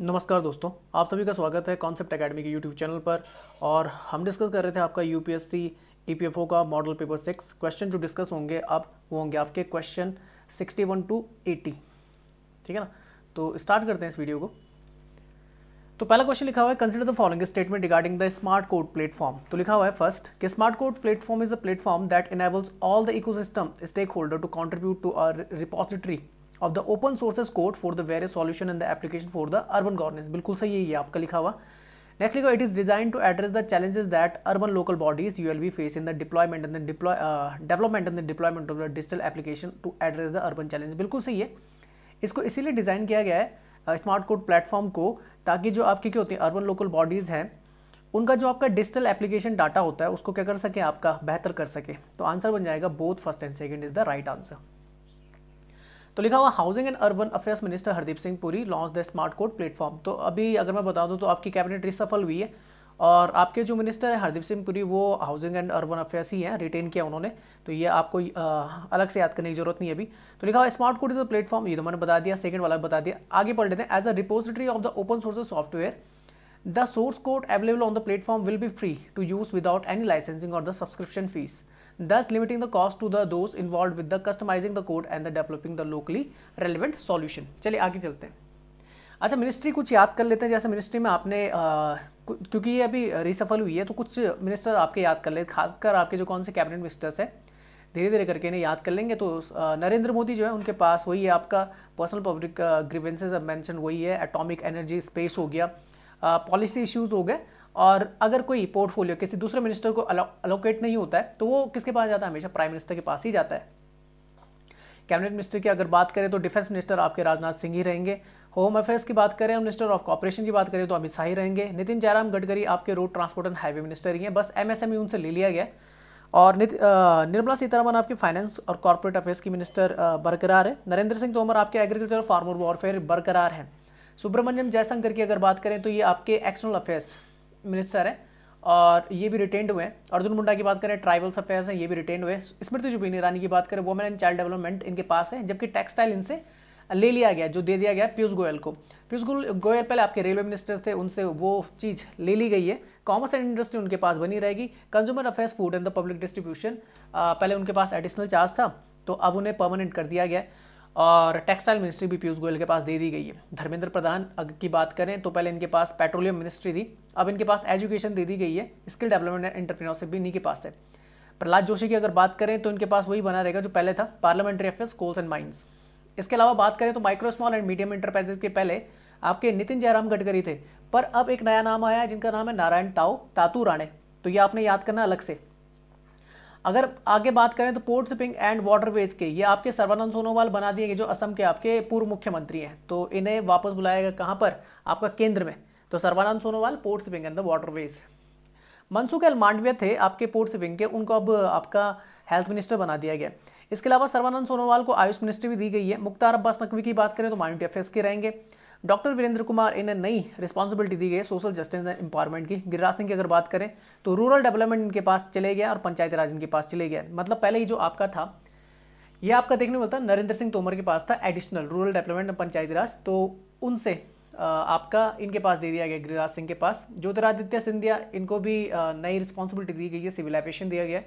नमस्कार दोस्तों आप सभी का स्वागत है कॉन्सेप्ट एकेडमी के यूट्यूब चैनल पर और हम डिस्कस कर रहे थे आपका यूपीएससी ईपीएफओ e का मॉडल पेपर सिक्स क्वेश्चन जो डिस्कस होंगे अब वो होंगे आपके question sixty one to eighty ठीक है ना तो स्टार्ट करते हैं इस वीडियो को तो पहला क्वेश्चन लिखा हुआ है consider the following statement regarding the smart code platform तो लिखा हुआ है फर्स्ट कि smart code platform is a platform that enables all the ecosystem stake holder to contribute to a repository of the open sources code for the various solution in the application for the urban governance बिल्कुल सही है ये आपका लिखा हुआ next लिखा it is design to address the challenges that urban local bodies U L B face in the deployment and development and the deployment of the digital application to address the urban challenge बिल्कुल सही है इसको इसीलिए design किया गया है smart code platform को ताकि जो आपके क्या होते हैं अर्बन लोकल बॉडीज़ हैं उनका जो आपका डिजिटल एप्लीकेशन डाटा होता है उसको क्या कर सके आपका बेहतर कर सके तो आंसर बन जाएगा both first and second is the right answer तो लिखा हुआ housing and urban affairs minister Hardeep Singh Puri launch the smart code platform तो अभी अगर मैं बता दूँ तो आपकी कैबिनेट रिसफल हुई है और आपके जो मिनिस्टर है हरदीप सिंह पुरी वो हाउसिंग एंड अर्बन अफेयर्स ही हैं रिटेन किया उन्होंने तो ये आपको आ, अलग से याद करने की जरूरत नहीं अभी तो लिखा हुआ smart code is a platform ये तो मैंने बता दिया सेकंड वाला बता दिया आगे पढ़ लेते हैं as a repository of the open source software the source code available on the platform will be free to use without any licensing or the subscription fees thus limiting the cost to the those involved with the customizing the code and the developing the locally relevant solution चलिए आगे चलते हैं अच्छा ministry कुछ याद कर लेते हैं जैसे मिनिस्ट्री में आपने आ, क्योंकि ये अभी रिसफल हुई है तो कुछ मिनिस्टर आपके याद कर ले खासकर आपके जो कौन से कैबिनेट मिनिस्टर्स हैं धीरे धीरे करके इन्हें याद कर लेंगे तो नरेंद्र मोदी जो है उनके पास वही है आपका पर्सनल पब्लिक ग्रीवेंसेज मैंशन वही है एटॉमिक एनर्जी स्पेस हो गया पॉलिसी इश्यूज़ हो गए और अगर कोई पोर्टफोलियो किसी दूसरे मिनिस्टर को अलोकेट नहीं होता है तो वो किसके पास जाता है हमेशा प्राइम मिनिस्टर के पास ही जाता है कैबिनेट मिनिस्टर की अगर बात करें तो डिफेंस मिनिस्टर आपके राजनाथ सिंह ही रहेंगे होम अफेयर्स की बात करें मिनिस्टर ऑफ कॉपरेशन की बात करें तो अमित शाह ही रहेंगे नितिन जयराम गडकरी आपके road transport and highway minister ही हैं बस एमएसएमई e उनसे ले लिया गया और निर्मला सीतारमन आपके फाइनेंस और कॉरपोरेट अफेयर्स की मिनिस्टर बरकरार है नरेंद्र सिंह तोमर आपके एग्रीकल्चर फार्मर वॉरफेयर बरकरार है सुब्रमण्यम जयशंकर की अगर बात करें तो ये आपके एक्सटर्नल अफेयर्स मिनिस्टर हैं और ये भी रिटेंड हुए हैं अर्जुन मुंडा की बात करें ट्राइबल्स अफेयर्स हैं ये भी रिटेंड हुए स्मृति जुबिन ईरानी की बात करें वुमेन एंड चाइल्ड डेवलपमेंट इनके पास है जबकि टेक्सटाइल इनसे ले लिया गया जो दे दिया गया पीयूष गोयल को पीयूष गोयल पहले आपके रेलवे मिनिस्टर थे उनसे वो चीज़ ले ली गई है कॉमर्स एंड इंडस्ट्री उनके पास बनी रहेगी consumer affairs food and the public distribution पहले उनके पास एडिशनल चार्ज था तो अब उन्हें परमानेंट कर दिया गया और टेक्सटाइल मिनिस्ट्री भी पीयूष गोयल के पास दे दी गई है धर्मेंद्र प्रधान की बात करें तो पहले इनके पास पेट्रोलियम मिनिस्ट्री थी अब इनके पास एजुकेशन दे दी गई है स्किल डेवलपमेंट एंड एंटरप्रीनोरशिप भी इन्हीं के पास है प्रहलाद जोशी की अगर बात करें तो इनके पास वही बना रहेगा जो पहले था parliamentary affairs coals and mines इसके अलावा बात करें तो micro small and medium enterprises के पहले आपके नितिन जयराम गडकरी थे पर अब एक नया नाम आया है जिनका नाम है नारायण ताऊ तातू राणे तो ये आपने याद करना अलग से अगर आगे बात करें तो पोर्ट शिपिंग एंड वाटरवेज के ये आपके सर्वानंद सोनोवाल बना दिए जो असम के आपके पूर्व मुख्यमंत्री हैं तो इन्हें वापस बुलाएगा कहाँ पर आपका केंद्र में तो Sarbananda Sonowal port shipping and the waterways Mansukh L Mandaviya थे आपके पोर्ट शिपिंग के उनको अब आपका हेल्थ मिनिस्टर बना दिया गया इसके अलावा सर्वानंद सोनोवाल को आयुष मिनिस्ट्री भी दी गई है मुख्तार अब्बास नकवी की बात करें तो माइंड अफेयर्स के रहेंगे डॉक्टर वीरेंद्र कुमार इन्हें नई रिस्पॉन्सिबिलिटी दी गई है सोशल जस्टिस एंड एम्पावरमेंट की गिरिराज सिंह की अगर बात करें तो रूरल डेवलपमेंट इनके पास चले गया और पंचायती राज इनके पास चले गया मतलब पहले ही जो आपका था ये आपका देखने मिलता नरेंद्र सिंह तोमर के पास था additional rural development and panchayati raj तो उनसे आपका इनके पास दे दिया गया गिरिराज सिंह के पास ज्योतिरादित्य सिंधिया इनको भी नई रिस्पॉन्सिबिलिटी दी गई है सिविलाइजेशन दिया गया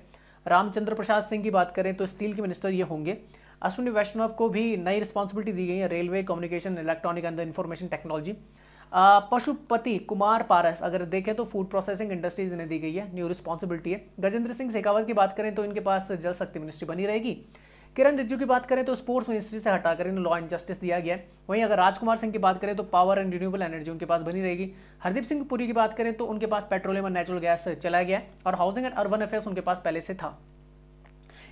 रामचंद्र प्रसाद सिंह की बात करें तो स्टील के मिनिस्टर ये होंगे अश्विनी वैष्णव को भी नई रिस्पॉन्सिबिलिटी दी गई है railway communication electronic and information technology Pashupati Kumar Paras अगर देखें तो फूड प्रोसेसिंग इंडस्ट्रीज इन्हें दी गई है न्यू रिस्पॉन्सिबिलिटी है गजेंद्र सिंह शेखावत की बात करें तो इनके पास जल शक्ति मिनिस्ट्री बनी रहेगी किरण रिज्जू की बात करें तो स्पोर्ट्स मिनिस्ट्री से हटाकर इन्हें लॉ एंड जस्टिस दिया गया है वहीं अगर राजकुमार सिंह की बात करें तो पावर एंड रिन्यूएबल एनर्जी उनके पास बनी रहेगी हरदीप सिंह पुरी की बात करें तो उनके पास पेट्रोलियम और नेचुरल गैस चला गया और हाउसिंग एंड अर्बन अफेयर्स उनके पास पहले से था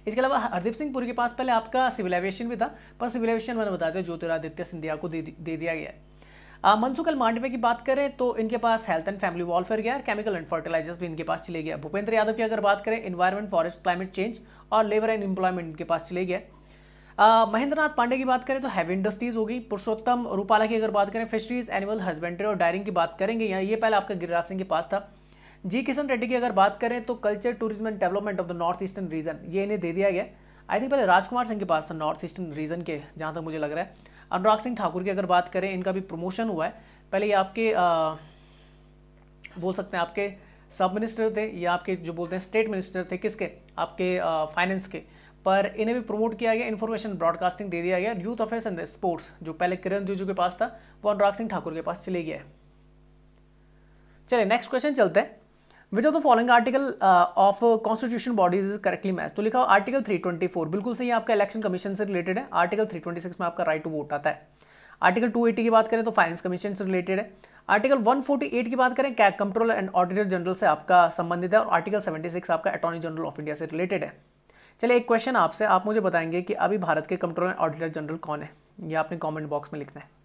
इसके अलावा हरदीप सिंह पुरी के पास पहले आपका सिविल भी था पर सिविल मैंने बता दिया ज्योतिरादित्य सिंधिया को दे, दिया गया है मनसुखल मांडवे की बात करें तो इनके पास हेल्थ एंड फैमिली वेलफेयर गया केमिकल एंड फर्टिलाइजर्स भी इनके पास चले गया भूपेंद्र यादव की अगर बात करें इन्वायरमेंट फॉरेस्ट क्लाइमेट चेंज और लेबर एंड एम्प्लॉयमेंट इनके पास चले गया महेंद्र नाथ पांडे की बात करें तो हैवी इंडस्ट्रीज होगी पुरुषोत्तम रूपाला की अगर बात करें फिशरीज एनिमल हस्बेंड्री और डायरिंग की बात करेंगे यहाँ ये पहले आपका गिरिराज सिंह के पास था जी किशन रेड्डी की अगर बात करें तो culture tourism and development of the north eastern region ये इन्हें दे दिया गया आई थिंक पहले राजकुमार सिंह के पास था नॉर्थ ईस्टर्न रीजन के जहाँ तक मुझे लग रहा है अनुराग सिंह ठाकुर की अगर बात करें इनका भी प्रमोशन हुआ है पहले ये आपके आ, बोल सकते हैं आपके सब मिनिस्टर थे या आपके जो बोलते हैं स्टेट मिनिस्टर थे किसके आपके फाइनेंस के पर इन्हें भी प्रमोट किया गया इन्फॉर्मेशन ब्रॉडकास्टिंग दे दिया गया यूथ अफेयर्स एंड स्पोर्ट्स जो पहले किरण जुजू के पास था वो अनुराग सिंह ठाकुर के पास चले गया है चलिए नेक्स्ट क्वेश्चन चलते हैं which of the following article of constitution bodies is correctly match तो लिखा थ्री आर्टिकल 324 बिल्कुल सही आपका इलेक्शन कमीशन से रिलेटेड है आर्टिकल 326 में आपका राइट टू वोट आता है आर्टिकल 280 की बात करें तो फाइनेंस कमीशन से रिलेटेड है आर्टिकल 148 की बात करें CAG controller and auditor general से आपका संबंधित है और आर्टिकल 76 आपका अटॉर्नी जनरल ऑफ इंडिया से रिलेटेड है चलिए एक क्वेश्चन आपसे आप मुझे बताएंगे कि अभी भारत के कंट्रोलर एंड ऑडिटर जनरल कौन है ये आपने कॉमेंट बॉक्स में लिखना है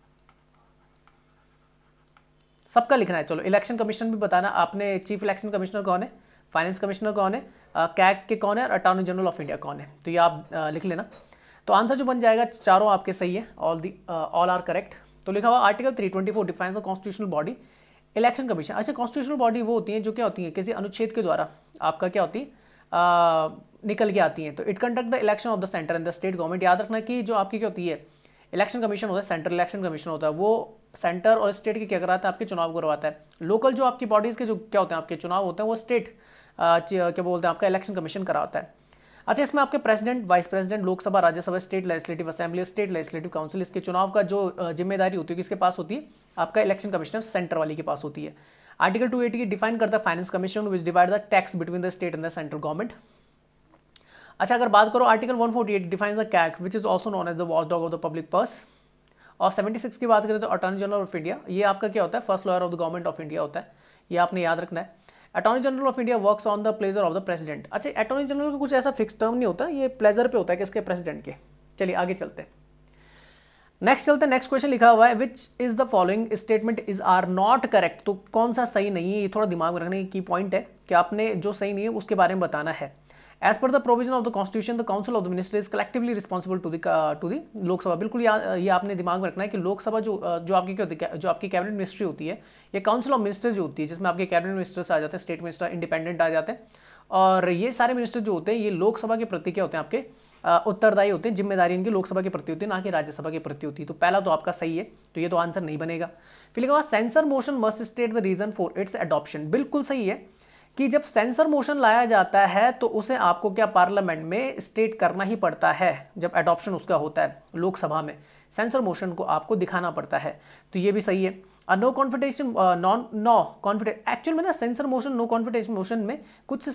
सबका लिखना है चलो इलेक्शन कमीशन भी बताना आपने चीफ इलेक्शन कमिश्नर कौन है फाइनेंस कमिश्नर कौन है कैक के कौन है और अटॉर्नी जनरल ऑफ इंडिया कौन है तो ये आप लिख लेना तो आंसर जो बन जाएगा चारों आपके सही है all the all are correct तो लिखा हुआ article three twenty four defines constitutional body election commission अच्छा कॉन्स्टिट्यूशनल बॉडी वो होती है जो क्या होती है किसी अनुच्छेद के द्वारा आपका क्या होती है निकल के आती है तो it conduct the election of the centre and the state government याद रखना कि जो आपकी क्या होती है इलेक्शन कमीशन होता है सेंट्रल इलेक्शन कमीशन होता है वो सेंटर और स्टेट की क्या कराता है आपके चुनाव को करवाता है लोकल जो आपकी बॉडीज़ के जो क्या होते हैं आपके चुनाव होते हैं वो स्टेट क्या बोलते हैं आपका इलेक्शन कमीशन कराता है अच्छा इसमें आपके president vice president Lok Sabha Rajya Sabha state legislative assembly state legislative council इसके चुनाव का जो जिम्मेदारी होती है किसके पास होती है आपका इलेक्शन कमिश्नर सेंटर वाली के पास होती है आर्टिकल टू एटी डिफाइन करता है finance commission which divide the tax between the state and the central government अच्छा अगर बात करो article eight define the CAG which is also known as the watch dog of the public purse और 76 की बात करें तो अटॉर्नी जनरल ऑफ इंडिया ये आपका क्या होता है first lawyer of the government of India होता है ये आपने याद रखना है attorney general of India works on the pleasure of the president अच्छा अटॉर्नी जनरल का कुछ ऐसा फिक्स टर्म नहीं होता ये प्लेजर पे होता है किसके प्रेसिडेंट के चलिए आगे चलते हैं नेक्स्ट चलते हैं नेक्स्ट क्वेश्चन लिखा हुआ है which is the following statement is are not correct तो कौन सा सही नहीं है ये थोड़ा दिमाग में रखने की पॉइंट है कि आपने जो सही नहीं है उसके बारे में बताना है as per the provision of the constitution the council of the minister is collectively responsible to the to the Lok Sabha बिल्कुल ये आपने दिमाग में रखना है कि लोकसभा जो uh, जो आपकी क्या होती है जो आपकी कैबिनेट मिनिस्ट्री होती है या काउंसिल ऑफ मिनिस्टर जो होती है जिसमें आपके कैबिनेट मिनिस्टर्स आ जाते हैं स्टेट मिनिस्टर इंडिपेंडेंट आ जाते हैं और ये सारे मिनिस्टर जो होते हैं ये लोकसभा के प्रति क्या होते हैं आपके uh, उत्तरदायी होते हैं जिम्मेदारी इनकी लोकसभा के प्रति होती है ना कि राज्यसभा के प्रति होती है तो पहला तो आपका सही है तो ये तो आंसर नहीं बनेगा फिर लिखा हुआ censor motion must state the reason for its adoption बिल्कुल सही है कि जब सेंसर मोशन लाया जाता है तो उसे आपको क्या पार्लियामेंट में स्टेट करना ही पड़ता है जब एडॉप्शन उसका होता है लोकसभा में सेंसर मोशन को आपको दिखाना पड़ता है तो ये भी सही है no confidence non no confidence actual में ना censor motion no confidence motion में कुछ uh,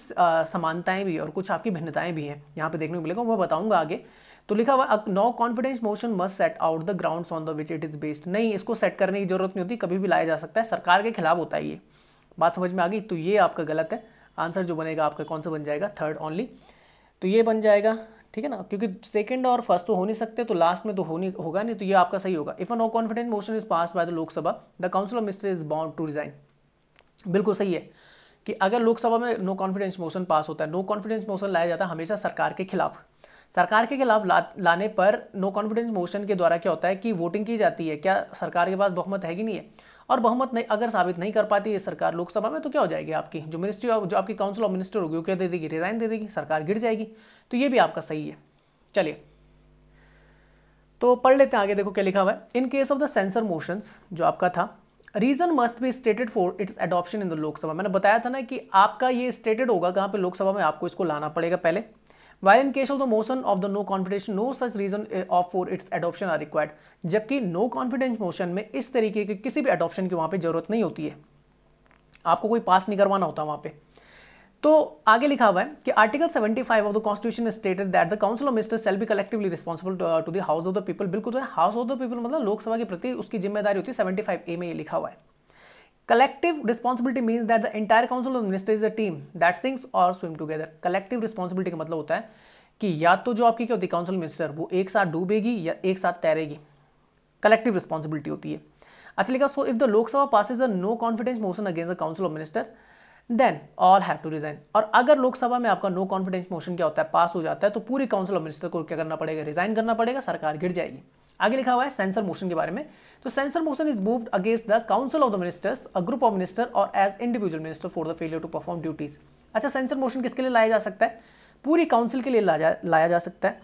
समानताएं भी और कुछ आपकी भिन्नताएं भी हैं यहाँ पे देखने को मिलेगा मैं बताऊंगा आगे तो लिखा हुआ no confidence motion must set out the ground on the which it is based नहीं इसको सेट करने की जरूरत नहीं होती कभी भी लाया जा सकता है सरकार के खिलाफ होता है ये बात समझ में आ गई तो ये आपका गलत है आंसर जो बनेगा आपका कौन सा बन जाएगा थर्ड ओनली तो ये बन जाएगा ठीक है ना क्योंकि सेकंड और फर्स्ट तो हो नहीं सकते तो लास्ट में तो होनी होगा नहीं तो ये आपका सही होगा if a no confident motion is pass by the Lok Sabha the council of minister is bound to resign बिल्कुल सही है कि अगर लोकसभा में नो कॉन्फिडेंस मोशन पास होता है नो कॉन्फिडेंस मोशन लाया जाता है हमेशा सरकार के खिलाफ सरकार के खिलाफ ला, लाने पर नो कॉन्फिडेंस मोशन के द्वारा क्या होता है कि वोटिंग की जाती है क्या सरकार के पास बहुमत है कि नहीं है और बहुमत नहीं अगर साबित नहीं कर पाती है सरकार लोकसभा में तो क्या हो जाएगी आपकी जो मिनिस्ट्री ऑफ जो आपकी काउंसिल ऑफ मिनिस्टर होगी वो क्या दे देगी रिजाइन दे देगी सरकार गिर जाएगी तो ये भी आपका सही है चलिए तो पढ़ लेते हैं आगे देखो क्या लिखा हुआ है in case of the censor motions जो आपका था reason must be stated for its adoption in the Lok Sabha मैंने बताया था ना कि आपका ये स्टेटेड होगा कहाँ पे लोकसभा में आपको इसको लाना पड़ेगा पहले while in case of the motion of the no confidence no such reason eh, of for its adoption are required जबकि no confidence motion में इस तरीके के किसी भी adoption की वहां पे जरूरत नहीं होती है आपको कोई पास नहीं करवाना होता वहां पे तो आगे लिखा हुआ है कि article 75 of the constitution stated that the council of ministers shall be collectively responsible to the house of the people बिल्कुल हाउस ऑफ द पीपल मतलब लोकसभा के प्रति उसकी जिम्मेदारी होती है 75 ए में ये लिखा हुआ है collective responsibility means that the entire council of minister is a team that sinks or swim together collective responsibility का मतलब होता है कि या तो जो आपकी क्या होती है काउंसिल मिनिस्टर वो एक साथ डूबेगी या एक साथ तैरेगी कलेक्टिव रिस्पॉन्सिबिलिटी होती है अच्छा लिखा so if the Lok Sabha is a no confidence motion against the council of minister then all have to resign और अगर लोकसभा में आपका नो कॉन्फिडेंस मोशन क्या होता है पास हो जाता है तो पूरी काउंसिल ऑफ मिनिस्टर को क्या करना पड़ेगा रिजाइन करना पड़ेगा सरकार गिर जाएगी आगे लिखा हुआ है सेंसर मोशन के बारे में तो censure motion is move against the council of the ministers a group of minister or as individual minister for the failure to perform duties अच्छा सेंसर मोशन किसके लिए लाया जा सकता है पूरी काउंसिल के लिए लाया लाया जा सकता है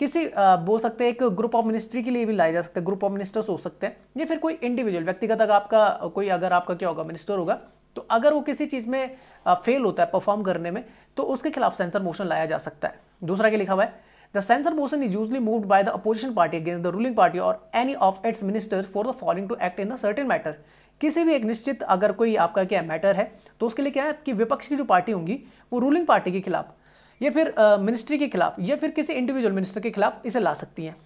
किसी आ, बोल सकते हैं एक ग्रुप ऑफ मिनिस्ट्री के लिए भी लाया जा सकता है ग्रुप ऑफ मिनिस्टर्स हो सकते हैं या फिर कोई इंडिविजुअल व्यक्तिगत अगर आपका कोई अगर आपका क्या होगा मिनिस्टर होगा तो अगर वो किसी चीज़ में फेल होता है परफॉर्म करने में तो उसके खिलाफ सेंसर मोशन लाया जा सकता है दूसरा क्या लिखा हुआ है The censor motion is usually moved by the opposition party against the ruling party or any of its ministers for the following to act in a certain matter. किसी भी एक निश्चित अगर कोई आपका क्या मैटर है तो उसके लिए क्या है कि विपक्ष की जो पार्टी होंगी वो रूलिंग पार्टी के खिलाफ या फिर मिनिस्ट्री के खिलाफ या फिर किसी इंडिविजुअल मिनिस्टर के खिलाफ इसे ला सकती हैं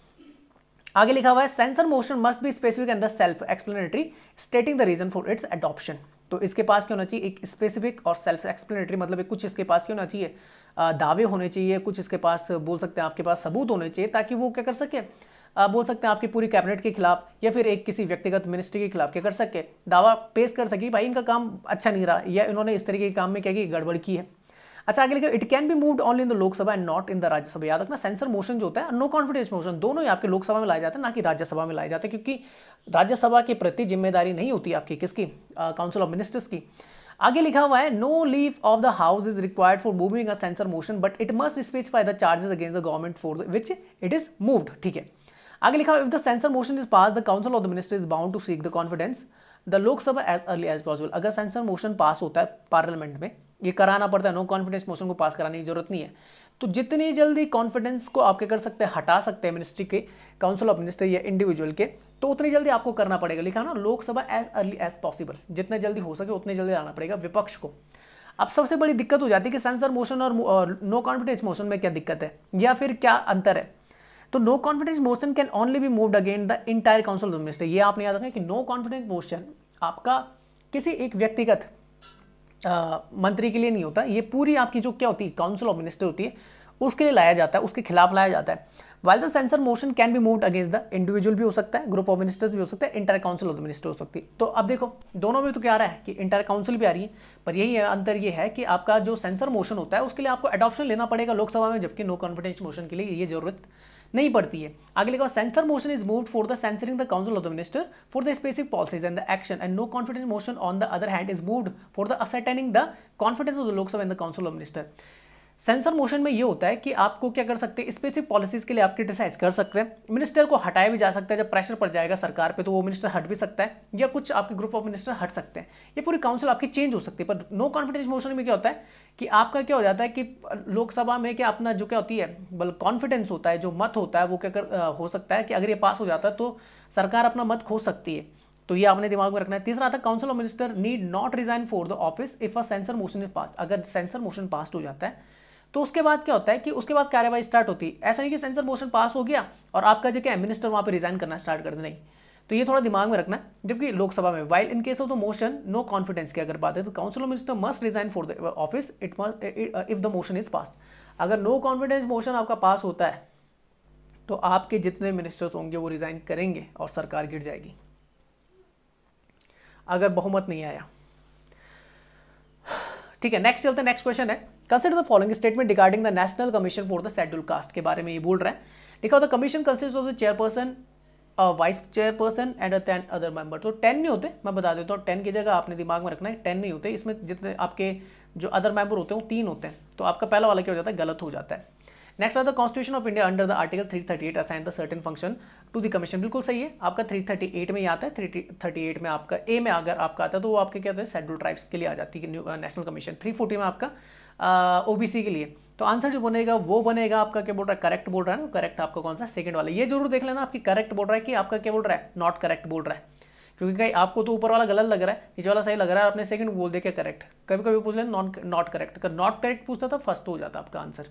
आगे लिखा हुआ है censure motion must be specific and the self explanatory stating the reason for its adoption तो इसके पास क्या होना चाहिए एक स्पेसिफिक और सेल्फ एक्सप्लेनेटरी मतलब कुछ इसके पास क्या होना चाहिए दावे होने चाहिए कुछ इसके पास बोल सकते हैं आपके पास सबूत होने चाहिए ताकि वो क्या कर सके आप बोल सकते हैं आपकी पूरी कैबिनेट के खिलाफ या फिर एक किसी व्यक्तिगत मिनिस्ट्री के खिलाफ क्या कर सके दावा पेश कर सके भाई इनका काम अच्छा नहीं रहा या इन्होंने इस तरीके के काम में क्या कि गड़बड़ की है अच्छा आगे लिखा it can be moved only in the Lok Sabha and not in the Rajya Sabha याद रखना सेंसर मोशन जो होता है नो कॉन्फिडेंस मोशन दोनों ही आपके लोकसभा में लाए जाते हैं ना कि राज्यसभा में लाए जाते हैं क्योंकि राज्यसभा के प्रति जिम्मेदारी नहीं होती आपकी किसकी काउंसिल ऑफ मिनिस्टर्स की आगे लिखा हुआ है no leave of the house is required for moving a censure motion but it must specify the charges against the government for which it is moved ठीक है आगे लिखा if the censure motion is pass the council of the minister is bound to seek the confidence the Lok Sabha as early as possible अगर censure motion pass होता है parliament में ये कराना पड़ता है नो कॉन्फिडेंस मोशन को पास कराने की जरूरत नहीं है तो जितनी जल्दी कॉन्फिडेंस को आपके कर सकते हैं हटा सकते हैं मिनिस्ट्री के काउंसिल ऑफ मिनिस्टर या इंडिविजुअल के तो उतनी जल्दी आपको करना पड़ेगा लिखा ना Lok Sabha as early as possible जितना जल्दी हो सके उतनी जल्दी आना पड़ेगा विपक्ष को अब सबसे बड़ी दिक्कत हो जाती है कि सेंसर मोशन और नो कॉन्फिडेंस मोशन में क्या दिक्कत है या फिर क्या अंतर है तो no confidence motion can only be moved against the entire council of minister ये आपने याद रखें कि नो कॉन्फिडेंस मोशन आपका किसी एक व्यक्तिगत आ, मंत्री के लिए नहीं होता ये पूरी आपकी जो क्या होती है काउंसिल ऑफ मिनिस्टर होती है उसके लिए लाया जाता है उसके खिलाफ लाया जाता है while the censure motion can be move against the individual भी हो सकता है ग्रुप ऑफ मिनिस्टर्स भी हो सकता है entire council of the minister हो सकती है तो अब देखो दोनों में तो क्या आ रहा है कि इंटर काउंसिल भी आ रही है पर यही है, अंतर ये है कि आपका जो सेंसर मोशन होता है उसके लिए आपको अडॉप्शन लेना पड़ेगा लोकसभा में जबकि नो कॉन्फिडेंस मोशन के लिए ये जरूरत नहीं पड़ती है आगे लिखा censure motion is move for the censuring the council of the minister for the specific policies and the action and no confidence motion on the other hand is move for the ascertaining the confidence of the Lok Sabha and the council of minister censure motion में ये होता है कि आपको क्या कर सकते हैं स्पेसिफिक पॉलिसीज के लिए आप क्रिटिसाइज कर सकते हैं मिनिस्टर को हटाया भी जा सकता है जब प्रेशर पड़ जाएगा सरकार पे तो वो मिनिस्टर हट भी सकता है या कुछ आपके ग्रुप ऑफ मिनिस्टर हट सकते हैं ये पूरी काउंसिल आपकी चेंज हो सकती है पर नो कॉन्फिडेंस मोशन में क्या होता है कि आपका क्या हो जाता है कि लोकसभा में क्या अपना जो क्या होती है बल कॉन्फिडेंस होता है जो मत होता है वो क्या कर, आ, हो सकता है कि अगर ये पास हो जाता है तो सरकार अपना मत खो सकती है तो ये आपने दिमाग में रखना है तीसरा था council of minister need not resign for the office if a censure motion is pass अगर सेंसर मोशन पास हो जाता है तो उसके बाद क्या होता है कि उसके बाद कार्यवाही स्टार्ट होती है ऐसा नहीं कि सेंसर मोशन पास हो गया और आपका जो क्या मिनिस्टर वहां पर रिजाइन करना स्टार्ट कर देना तो ये थोड़ा दिमाग में रखना जबकि लोकसभा में while in case of the motion no confidence की अगर बात है तो council of minister must resign for the office it must if the motion is pass अगर नो कॉन्फिडेंस मोशन आपका पास होता है तो आपके जितने मिनिस्टर्स होंगे वो रिजाइन करेंगे और सरकार गिर जाएगी अगर बहुमत नहीं आया ठीक है नेक्स्ट चलते हैं नेक्स्ट क्वेश्चन है consider the following statement regarding the national commission for the schedule caste के बारे में ये बोल रहे हैं लिखा होता commission consist of the chairperson vice chairperson and ten other member तो टेन नहीं होते मैं बता देता हूँ टेन की जगह आपने दिमाग में रखना है टेन नहीं होते इसमें जितने आपके जो अदर मेंबर होते हैं वो तीन होते हैं तो आपका पहला वाला क्या हो जाता है गलत हो जाता है नेक्स्ट आता constitution of India under the article 338 assign the certain function to the commission बिल्कुल सही है आपका 338 में ही आता है 338 में आपका ए में अगर आपका आता है तो वो आपके क्या होता है शेड्यूल ट्राइब्स के लिए आ जाती है नेशनल कमीशन 340 में आपका ओबीसी uh, के लिए तो आंसर जो बनेगा वो बनेगा आपका क्या बोल रहा है करेक्ट बोल रहा है ना करेक्ट आपका कौन सा सेकंड वाला ये जरूर देख लेना आपकी करेक्ट बोल रहा है कि आपका क्या बोल रहा है नॉट करेक्ट बोल रहा है क्योंकि कहीं आपको तो ऊपर वाला गलत लग रहा है नीचे वाला सही लग रहा है आपने सेकंड बोल दे क्या करेक्ट कभी कभी पूछ लेना नॉट करेक्ट नॉट करेक्ट पूछता था फर्स्ट हो जाता आपका आंसर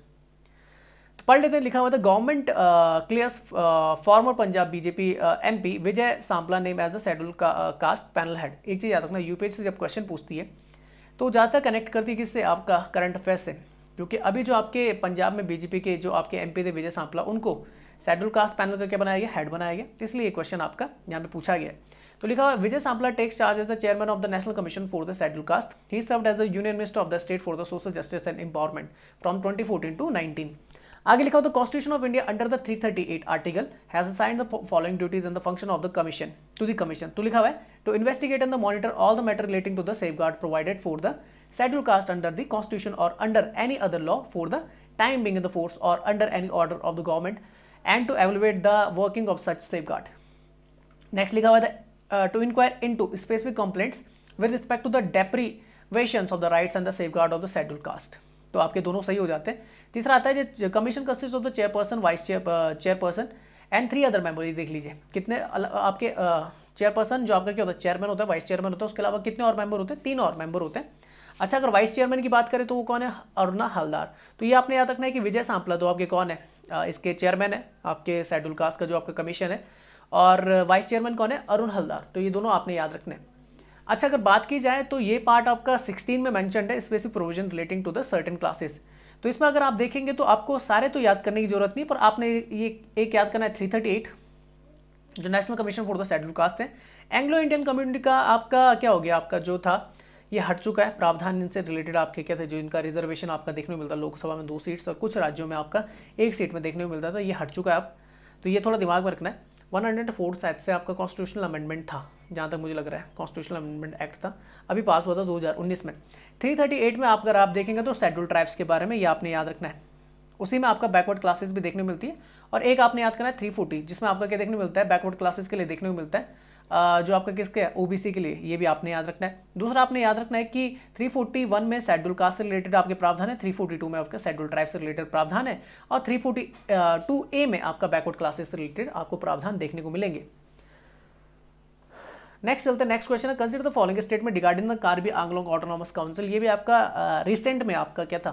पढ़ लेते हैं लिखा हुआ था government clears former Punjab BJP MP Vijay Sampla name as the schedule caste panel head एक चीज़ याद रखना यूपीएस से जब क्वेश्चन पूछती है तो ज़्यादातर कनेक्ट करती है किससे आपका करंट अफेयर से क्योंकि अभी जो आपके पंजाब में बीजेपी के जो आपके एम थे विजय सांपला उनको शेड्यूल कास्ट पैनल का क्या बनाया गया हेड बनाया गया इसलिए ये क्वेश्चन आपका यहाँ पे पूछा गया तो लिखा हुआ Vijay Sampla takes charge as the chairman of the national commission for the schedule caste he served as the union minister of the state for the social justice and empowerment from fourteen to nineteen आगे लिखा हो तो constitution of India under the 338 article has sign the following duties in the function of the commission to the commission तो लिखा हुआ है to investigate and the monitor all the matter relating to the safeguard provided for the schedule caste under the constitution or under any other law for the time being in the force or under any order of the government and to evaluate the working of such safeguard next लिखा हुआ है to inquire into specific complaints with respect to the deprivation of the rights and the safeguard of the schedule caste तो आपके दोनों सही हो जाते हैं तीसरा आता है जो commission consist of the chairperson vice chairperson and three other member देख लीजिए कितने आपके चेयरपर्सन जो आपका क्या होता है चेयरमैन होता है वाइस चेयरमैन होता है उसके अलावा कितने और मेंबर होते हैं तीन और मेंबर होते हैं अच्छा अगर वाइस चेयरमैन की बात करें तो वो कौन है अरुणा हलदार तो ये आपने याद रखना है कि विजय सांपला दो आपके कौन है इसके चेयरमैन है आपके शेड्यूल कास्ट का जो आपका कमीशन है और वाइस चेयरमैन कौन है अरुण हलदार तो ये दोनों आपने याद रखने अच्छा अगर बात की जाए तो ये पार्ट आपका 16 में मैंशनड है specific provision relating to the certain classes तो इसमें अगर आप देखेंगे तो आपको सारे तो याद करने की जरूरत नहीं पर आपने ये एक याद करना है थ्री थर्टी एट जो national commission for the schedule caste है एंग्लो इंडियन कम्युनिटी का आपका क्या हो गया आपका जो था ये हट चुका है प्रावधान इनसे रिलेटेड आपके क्या थे जो इनका रिजर्वेशन आपका देखने को मिलता लोकसभा में दो सीट्स और कुछ राज्यों में आपका एक सीट में देखने को मिलता था ये हट चुका है आप तो ये थोड़ा दिमाग में रखना है वन हंड्रेड फोर्थ से आपका कॉन्स्टिट्यूशनल अमेंडमेंट था जहाँ तक मुझे लग रहा है कॉन्स्टिट्यूशनल अमेंडमेंट एक्ट था अभी पास हुआ था दो में 338 में आप अगर आप देखेंगे तो शेड्यूल ट्राइब्स के बारे में ये आपने याद रखना है उसी में आपका बैकवर्ड क्लासेस भी देखने मिलती है और एक आपने याद करना है 340 जिसमें आपका क्या देखने मिलता है बैकवर्ड क्लासेस के लिए देखने को मिलता है जो आपका किसके ओबीसी के लिए ये भी आपने याद रखना है दूसरा आपने याद रखना है कि 341 में शेड्यूल कास्ट से रिलेटेड आपके प्रावधान है 342 में आपका शेड्यूल ट्राइब से रिलेटेड प्रावधान है और 342 ए में आपका बैकवर्ड क्लासेस से रिलेटेड आपको प्रावधान देखने को मिलेंगे नेक्स्ट चलते हैं next question consider the following statement regarding the Karbi Anglong autonomous council ये भी आपका रिसेंट में आपका क्या था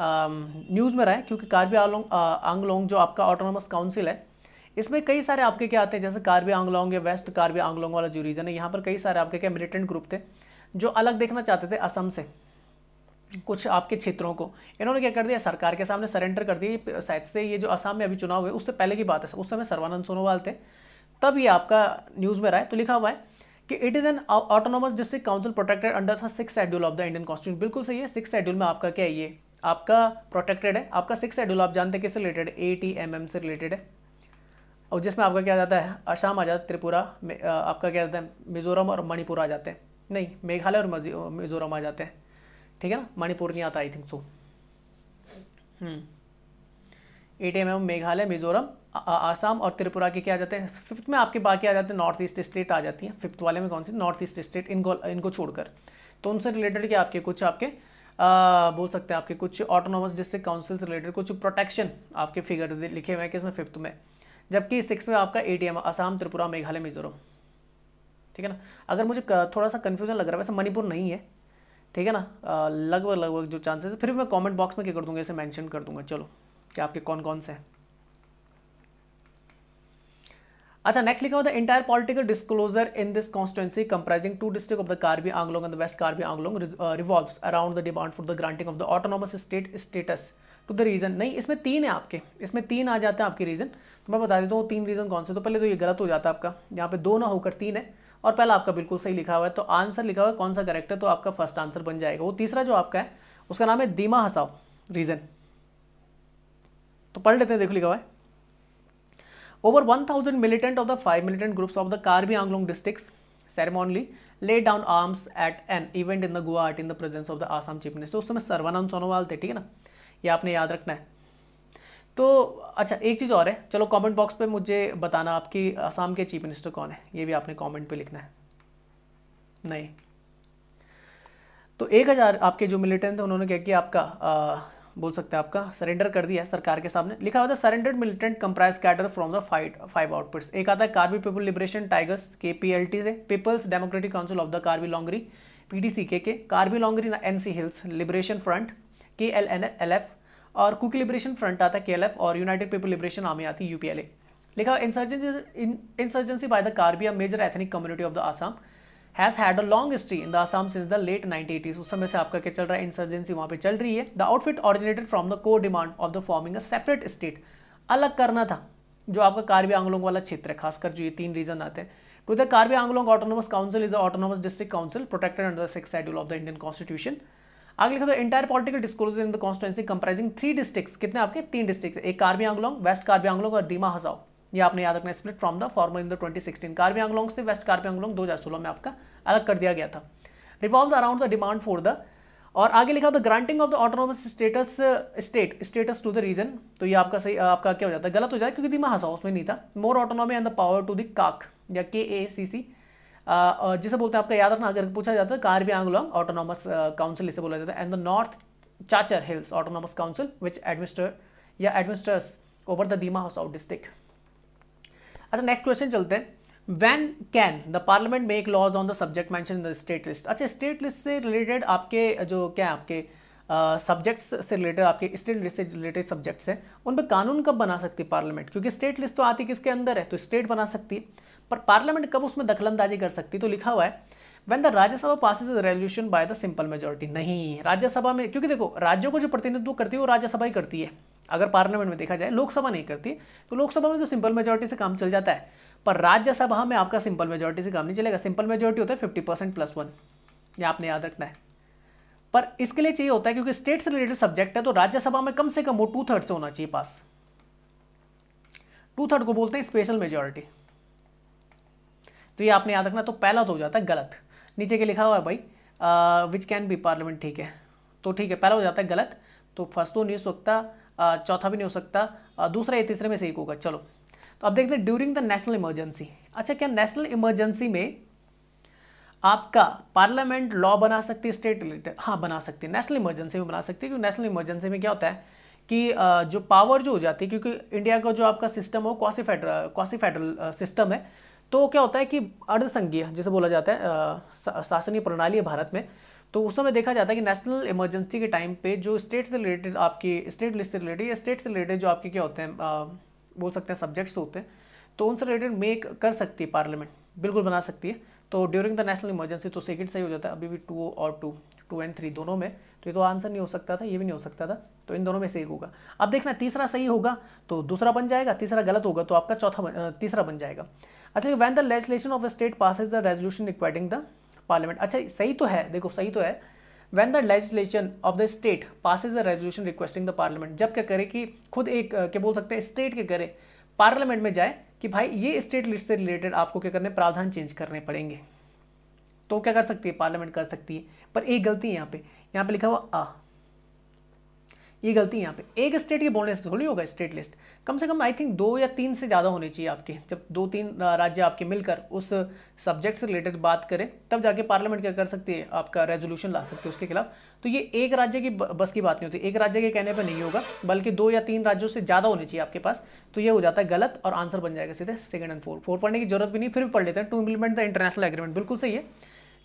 न्यूज़ में रहा है क्योंकि कार्बी आलोंग आंगलोंग जो आपका ऑटोनॉमस काउंसिल है इसमें कई सारे आपके क्या आते हैं जैसे कार्बी आंगलोंग या वेस्ट कार्बी आंगलोंग वाला जो रीजन है यहाँ पर कई सारे आपके क्या मिलिटेंट ग्रुप थे जो अलग देखना चाहते थे असम से कुछ आपके क्षेत्रों को इन्होंने क्या कर दिया सरकार के सामने सरेंडर कर दिया शायद से ये जो असम में अभी चुनाव हुए उससे पहले की बात है उस समय सर्वानंद सोनोवाल थे तब ये आपका न्यूज़ में रहा है तो लिखा हुआ है कि it is an autonomous district council protected under six schedule of the Indian constitution बिल्कुल सही है सिक्स शेड्यूल में आपका क्या है ये आपका प्रोटेक्टेड है आपका सिक्स शेड्यूल आप जानते हैं किससे related A T M M से रिलेटेड है और जिसमें आपका क्या जाता है आसाम आ जाता है त्रिपुरा आपका क्या जाता है मिजोरम और मणिपुर आ जाते हैं नहीं मेघालय और मिजोरम आ जाते हैं ठीक है ना मणिपुर नहीं आता I think so A T M M Meghalaya Mizoram Assam और त्रिपुरा के क्या आ जाते हैं फिफ्थ में आपके बाकी आ जाते हैं नॉर्थ ईस्ट स्टेट आ जाती हैं फिफ्थ वाले में कौन सी नॉर्थ ईस्ट स्टेट इनको इनको छोड़कर तो उनसे रिलेटेड क्या आपके कुछ आपके आ, बोल सकते हैं आपके कुछ ऑटोनोमस डिस्ट्रिक्ट काउंसिल से रिलेटेड कुछ प्रोटेक्शन आपके फिगर लिखे हुए हैं किसमें फिफ्थ में जबकि सिक्स में आपका ए आसाम त्रिपुरा मेघालय मिजोरम ठीक है ना अगर मुझे थोड़ा सा कन्फ्यूजन लग रहा है वैसे मणिपुर नहीं है ठीक है ना लगभग लगभग जो चांसेस फिर मैं कमेंट बॉक्स में क्या कर दूंगा इसे मेंशन कर दूंगा चलो कि आपके कौन कौन से हैं अच्छा नेक्स्ट लिखा हुआ entire political disclosure in this constituency comprising two district of the Karbi Anglong and the west Karbi Anglong revolves around the demand for the granting of the autonomous state status to the region नहीं इसमें तीन है आपके इसमें तीन आ जाते हैं आपके रीजन तो मैं बता देता हूँ तीन रीजन कौन से तो पहले तो ये गलत हो जाता है आपका यहाँ पे दो ना होकर तीन है और पहला आपका बिल्कुल सही लिखा हुआ है तो आंसर लिखा हुआ है कौन सा करेक्ट है तो आपका फर्स्ट आंसर बन जाएगा वो तीसरा जो आपका है उसका नाम है दीमा हसाओ रीजन तो पढ़ लेते हैं देखो लिखा हुआ है over 1000 militant of the five militant groups of the Karbi Anglong district ceremonially lay down arms at an event in the Goa art in the presence of the Assam chief minister उस समय सर्वानंद सोनोवाल थे ठीक है ना ये आपने याद रखना है तो अच्छा एक चीज़ और है चलो कॉमेंट बॉक्स पे मुझे बताना आपकी आसाम के चीफ मिनिस्टर कौन है ये भी आपने कॉमेंट पे लिखना है नहीं तो एक हज़ार आपके जो मिलिटेंट थे उन्होंने क्या कि आपका बोल सकते हैं आपका सरेंडर कर दिया सरकार के सामने लिखा हुआ था surrender militant comprise cadre from the fight five outputs एक आता है Karbi people liberation tigers K P L T से peoples democratic council of the Karbi Longri P D C K के Karbi Longri N C hills liberation front K L N L F और Kuki liberation front आता है K L F और united people liberation army आती है U P L A लिखा insurgency insurgency by the Karbi a major ethnic community of the Assam has had a long history in the Assam since the late nineteen उस समय से आपका क्या चल रहा है इंसर्जेंसी वहाँ पर चल रही है the outfit originated from the core demand of the forming a separate state अलग करना था जो आपका कार्बी आंगलोंग वाला क्षेत्र है खासकर जो ये तीन रीजन आते हैं टू तो the Karbi Anglong autonomous council is autonomous district council protected under the six schedule of the Indian constitution आगे लिखा था entire political disclosure in the constituency comprising three district कितने आपके तीन डिस्ट्रिक्ट एक कार्बी आंगलोंग वेस्ट कार्बी आंगलोंग और दीमा हजाओ ये आपने याद रखना split from the former in the 2016 Karbi Anglong से वेस्ट कार्बी आंगलोंग 2016 में आपका अलग कर दिया गया था revolve around the demand for the और आगे लिखा the granting of the autonomous status state status to the region तो ये आपका सही uh, आपका क्या हो जाता है गलत हो जाए क्योंकि दिमा हंसा उसमें नहीं था more autonomy and the power to the काक या के ए सी सी जिसे बोलते हैं आपका याद रखना अगर पूछा जाता है कार्बी आंगलोंग ऑटोनॉमस काउंसिल इसे बोला जाता है and the north Cachar hills autonomous council which administer या administers over the Dima house Hasao district अच्छा नेक्स्ट क्वेश्चन चलते हैं when can the parliament make laws on the subject mention the state list अच्छा स्टेट लिस्ट से रिलेटेड आपके जो क्या है आपके सब्जेक्ट्स uh, से रिलेटेड आपके स्टेट लिस्ट से रिलेटेड सब्जेक्ट्स हैं उन पर कानून कब बना सकती है पार्लियामेंट क्योंकि स्टेट लिस्ट तो आती किसके अंदर है तो स्टेट बना सकती है पर पार्लियामेंट कब उसमें दखलंदाजी कर सकती है तो लिखा हुआ है when the Rajya Sabha passes resolution by the simple majority नहीं राज्यसभा में क्योंकि देखो राज्यों को जो प्रतिनिधित्व करती है वो राज्यसभा ही करती है अगर पार्लियामेंट में देखा जाए लोकसभा नहीं करती तो लोकसभा में तो सिंपल मेजोरिटी से काम चल जाता है पर राज्यसभा में आपका सिंपल मेजोरिटी से काम नहीं चलेगा सिंपल मेजोरिटी होता है फिफ्टी परसेंट प्लस वन ये आपने याद रखना है पर इसके लिए चाहिए होता है क्योंकि स्टेट से रिलेटेड सब्जेक्ट है तो राज्यसभा में कम से कम वो टू थर्ड से होना चाहिए पास टू थर्ड को बोलते हैं स्पेशल मेजोरिटी तो ये आपने याद रखना तो पहला तो हो जाता है गलत नीचे के लिखा हुआ है भाई विच कैन बी पार्लियामेंट ठीक है तो ठीक है पहला हो जाता है गलत तो फर्स्ट तो नहीं हो सकता चौथा भी नहीं हो सकता दूसरा या तीसरे में से एक होगा चलो तो अब देखते हैं ड्यूरिंग द नेशनल इमरजेंसी अच्छा क्या नेशनल इमरजेंसी में आपका पार्लियामेंट लॉ बना सकती है स्टेट रिलेटेड हाँ बना सकती है नेशनल इमरजेंसी में बना सकती है क्योंकि नेशनल इमरजेंसी में क्या होता है कि जो पावर जो हो जाती है क्योंकि इंडिया का जो आपका सिस्टम हो quasi federal quasi federal system है तो क्या होता है कि अर्धसंघीय जिसे बोला जाता है शासनीय प्रणाली है भारत में तो उस समय देखा जाता है कि नेशनल इमरजेंसी के टाइम पे जो स्टेट से रिलेटेड आपकी स्टेट लिस्ट से रिलेटेड या स्टेट से रिलेटेड जो आपके क्या होते हैं आ, बोल सकते हैं सब्जेक्ट्स होते हैं तो उनसे रिलेटेड मेक कर सकती है पार्लियामेंट बिल्कुल बना सकती है तो ड्यूरिंग द नेशनल इमरजेंसी तो सेकेंड सही हो जाता है अभी भी टू और टू टू एंड थ्री दोनों में तो ये तो आंसर नहीं हो सकता था ये भी नहीं हो सकता था तो इन दोनों में से एक होगा अब देखना तीसरा सही होगा तो दूसरा बन जाएगा तीसरा गलत होगा तो आपका चौथा तीसरा बन जाएगा अच्छा when the legislation of the state passes the resolution requiring the parliament अच्छा सही तो है देखो सही तो है when the legislation of the state passes the resolution requesting the parliament जब क्या करे कि खुद एक क्या बोल सकते हैं स्टेट के करे पार्लियामेंट में जाए कि भाई ये स्टेट लिस्ट से रिलेटेड आपको क्या करने प्रावधान चेंज करने पड़ेंगे तो क्या कर सकती है पार्लियामेंट कर सकती है पर एक गलती है यहाँ पे यहाँ पे लिखा हुआ आ ये गलती है यहाँ पे एक स्टेट ये बोलने से थोड़ी होगा स्टेट लिस्ट कम से कम आई थिंक दो या तीन से ज़्यादा होने चाहिए आपके जब दो तीन राज्य आपके मिलकर उस सब्जेक्ट से रिलेटेड बात करें तब जाके पार्लियामेंट क्या कर सकती है आपका रेजोल्यूशन ला सकते हैं उसके खिलाफ तो ये एक राज्य की बस की बात नहीं होती एक राज्य के कहने पर नहीं होगा बल्कि दो या तीन राज्यों से ज़्यादा होने चाहिए आपके पास तो ये हो जाता है गलत और आंसर बन जाएगा सीधे सेकेंड एंड फोर फोर पढ़ने की जरूरत भी नहीं फिर भी पढ़ लेते हैं to implement the international agreement बिल्कुल सही है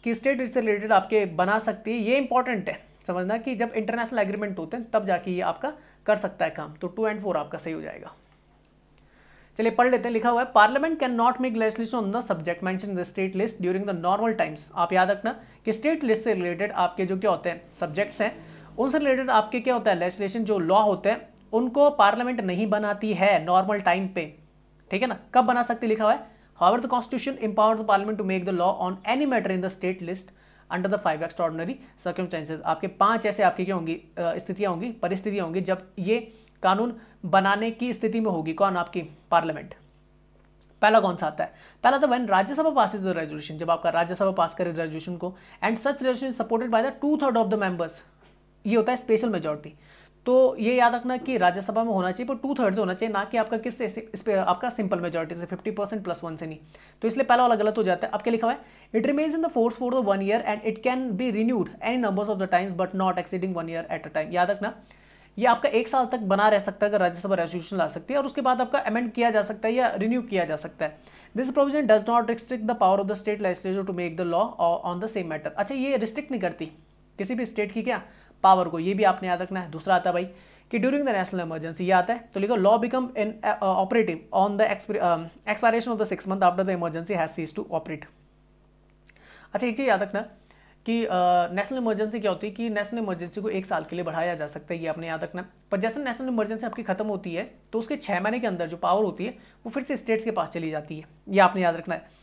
कि स्टेट इससे रिलेटेड आपके बना सकती है ये इंपॉर्टेंट है समझना कि जब इंटरनेशनल एग्रीमेंट होते हैं तब जाके ये आपका कर सकता है काम तो टू एंड फोर आपका सही हो जाएगा चलिए पढ़ लेते हैं लिखा हुआ है parliament can not make legislation on the subject mention the state list during the normal times आप याद रखना कि स्टेट लिस्ट से रिलेटेड आपके जो क्या होते हैं सब्जेक्ट्स हैं उनसे रिलेटेड आपके क्या होता है लेजिस्लेशन जो लॉ होते हैं उनको पार्लियामेंट नहीं बनाती है नॉर्मल टाइम पे ठीक है ना कब बना सकती लिखा हुआ है however the constitution empower the parliament to make the law on any matter in the state list under the five extraordinary circumstances आपके पांच ऐसे आपकी क्या होंगी स्थितियाँ होंगी परिस्थितियाँ होंगी जब ये कानून बनाने की स्थिति में होगी कौन आपकी पार्लियामेंट पहला कौन सा आता है पहला तो one Rajya Sabha pass is resolution जब आपका राज्यसभा पास करे रेजोल्यूशन को and such resolution supported by the two third of the members ये होता है स्पेशल मेजोरिटी तो ये याद रखना कि राज्यसभा में होना चाहिए पर टू थर्ड्स होना चाहिए ना कि आपका किससे आपका सिंपल मेजोरिटी से फिफ्टी परसेंट प्लस वन से नहीं तो इसलिए पहला वाला गलत हो जाता है आपके लिखा हुआ है It remains in the force for the one year and it can be renewed any numbers of the times but not exceeding one year at a time. याद रखना ये आपका एक साल तक बना रह सकता है अगर राज्यसभा रेजोल्यूशन ला सकती है और उसके बाद आपका अमेंड किया जा सकता है या रिन्यू किया जा सकता है this provision does not restrict the power of the state legislature to make the law on the same matter अच्छा ये रिस्ट्रिक्ट नहीं करती किसी भी स्टेट की क्या पावर को ये भी आपने याद रखना है दूसरा आता है भाई कि ड्यूरिंग द नेशनल इमरजेंसी ये आता है तो लिखो law become inoperative on the expiration of the six month after the emergency has cease to operate अच्छा एक चीज़ याद रखना कि नेशनल इमरजेंसी क्या होती है कि नेशनल इमरजेंसी को एक साल के लिए बढ़ाया जा सकता है ये आपने याद रखना पर जैसे नेशनल इमरजेंसी आपकी खत्म होती है तो उसके छः महीने के अंदर जो पावर होती है वो फिर से स्टेट्स के पास चली जाती है ये आपने याद रखना है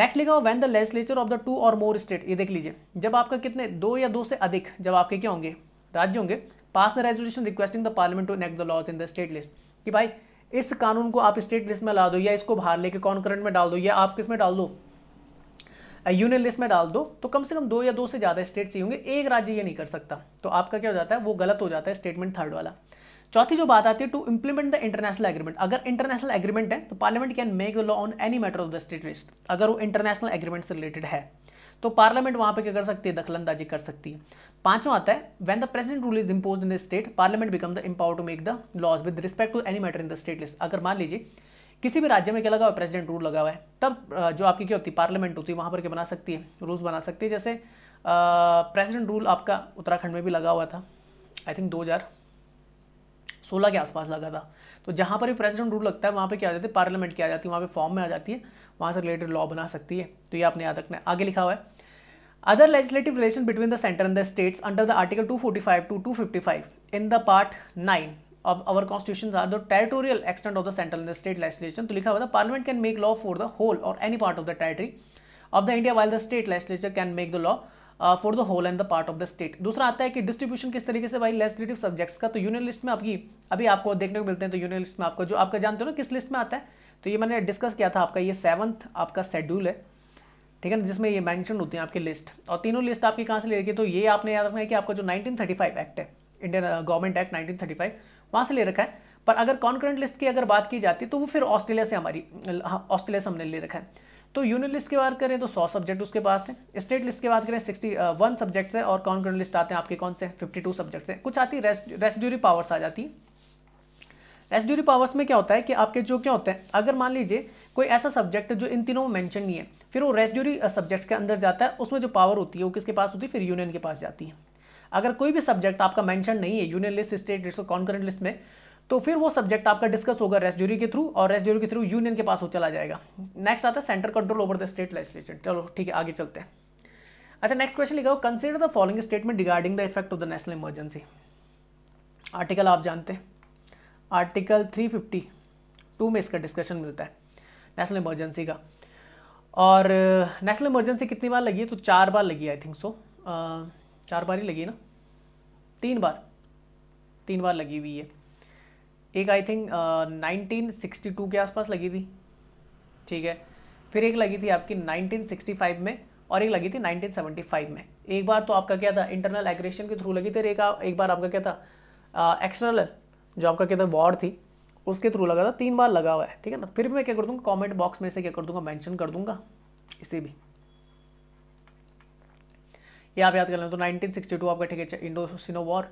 नेक्स्ट लिखा हुआ when the legislature of the two or more state ये देख लीजिए जब आपका कितने दो या दो से अधिक जब आपके क्या होंगे राज्य होंगे pass the resolution requesting the parliament to enact the laws in the state list कि भाई इस कानून को आप स्टेट लिस्ट में ला दो या इसको बाहर लेके कॉन्करेंट में डाल दो या आप किस में डाल दो यूनियन लिस्ट में डाल दो तो कम से कम दो या दो से ज़्यादा स्टेट चाहिए होंगे एक राज्य ये नहीं कर सकता तो आपका क्या हो जाता है वो गलत हो जाता है स्टेटमेंट थर्ड वाला चौथी जो बात आती है to implement the international agreement अगर इंटरनेशनल एग्रीमेंट है तो parliament can make law on any matter of the state list अगर वो इंटरनेशनल एग्रीमेंट से रिलेटेड है तो पार्लियामेंट वहां पे क्या कर सकती है दखलंदाजी कर सकती है पांचों आता है when the president rule is impose in the state parliament become the empower to make the laws with respect to any matter in the state list अगर मान लीजिए किसी भी राज्य में क्या लगा हुआ प्रेसिडेंट रूल लगा हुआ है तब जो आपकी क्या होती है पार्लियामेंट होती है वहाँ पर क्या बना सकती है रूल्स बना सकती है जैसे प्रेसिडेंट रूल आपका उत्तराखंड में भी लगा हुआ था आई थिंक दो हजार सोलह के आसपास लगा था तो जहाँ पर भी प्रेसिडेंट रूल लगता है वहाँ पर क्या आ जाती है पार्लियामेंट की आ जाती है वहाँ पर फॉर्म में आ जाती है वहाँ से रिलेटेड लॉ बना सकती है तो ये आपने याद रखना आगे लिखा हुआ है other legislative relation between the centre and the states under the article two forty five to two fifty five in the part nine of our constitution are the territorial extent of the central and state legislation तो लिखा हुआ था parliament can make law for the whole or any part of the territory of the India while the state legislature can make the law for the whole and the part of the state दूसरा आता है कि distribution किस तरीके से भाई legislative subjects का तो यूनियन लिस्ट में आपकी अभी आपको देखने को मिलते हैं तो यूनियन लिस्ट में आपका जो आपका जानते हो ना किस लिस्ट में आता है तो ये मैंने डिस्कस किया था आपका ये सेवंथ आपका शेड्यूल है ठीक है ना जिसमें ये मैंशन होती है आपकी लिस्ट और तीनों लिस्ट आपकी कहाँ से ले रखी तो ये आपने याद रखना है कि आपका जो 1935 एक्ट है इंडियन गवर्नमेंट एक्ट 1935 वहां से ले रखा है पर अगर कॉन्करेंट लिस्ट की अगर बात की जाती तो वो फिर ऑस्ट्रेलिया से हमारी ऑस्ट्रेलिया हाँ, से हमने ले रखा है तो यूनियन लिस्ट की बात करें तो सौ सब्जेक्ट उसके पास है स्टेट लिस्ट की बात करें सिक्सटी वन सब्जेक्ट है और कॉन्करेंट लिस्ट आते हैं आपके कौन से फिफ्टी टू सब्जेक्ट है कुछ आती है रेस्ट ड्यूरी पावर्स आ जाती है ड्यूरी पावर्स में क्या होता है कि आपके जो क्या होते हैं अगर मान लीजिए कोई ऐसा सब्जेक्ट जो इन तीनों में मैंशन नहीं है फिर वो ड्यूरी सब्जेक्ट्स uh, के अंदर जाता है उसमें जो पावर होती है वो किसके पास होती है फिर यूनियन के पास जाती है अगर कोई भी सब्जेक्ट आपका मैंशन नहीं है यूनियन लिस्ट स्टेट लिस्ट और कॉन्करेंट लिस्ट में तो फिर वो सब्जेक्ट आपका डिस्कस होगा रेस्ट ज्यूरी के थ्रू और रेस्ट ज्यूरी के थ्रू यूनियन के पास हो चला जाएगा नेक्स्ट आता है centre control over the state legislature चलो ठीक है आगे चलते हैं अच्छा नेक्स्ट क्वेश्चन लिखा हो consider the following statement regarding the effect of the national emergency article आप जानते हैं आर्टिकल 352 में इसका डिस्कशन मिलता है नेशनल इमरजेंसी का और नेशनल इमरजेंसी कितनी बार लगी है तो चार बार लगी आई थिंक सो चार बार ही लगी ना तीन बार तीन बार लगी हुई है एक I think nineteen sixty two के आसपास लगी थी ठीक है फिर एक लगी थी आपकी नाइनटीन सिक्सटी फाइव में और एक लगी थी नाइनटीन सेवेंटी फाइव में एक बार तो आपका क्या था इंटरनल एग्रेशन के थ्रू लगी थी एक, एक बार आपका क्या था एक्सटर्नल uh, जो आपका क्या था वॉर थी उसके थ्रू लगा था तीन बार लगा हुआ है ठीक है ना फिर मैं क्या कर दूँगा कॉमेंट बॉक्स में से क्या कर दूँगा मैंशन कर दूँगा इसे भी ये आप याद कर लें तो 1962 आपका ठीक है Indo Sino war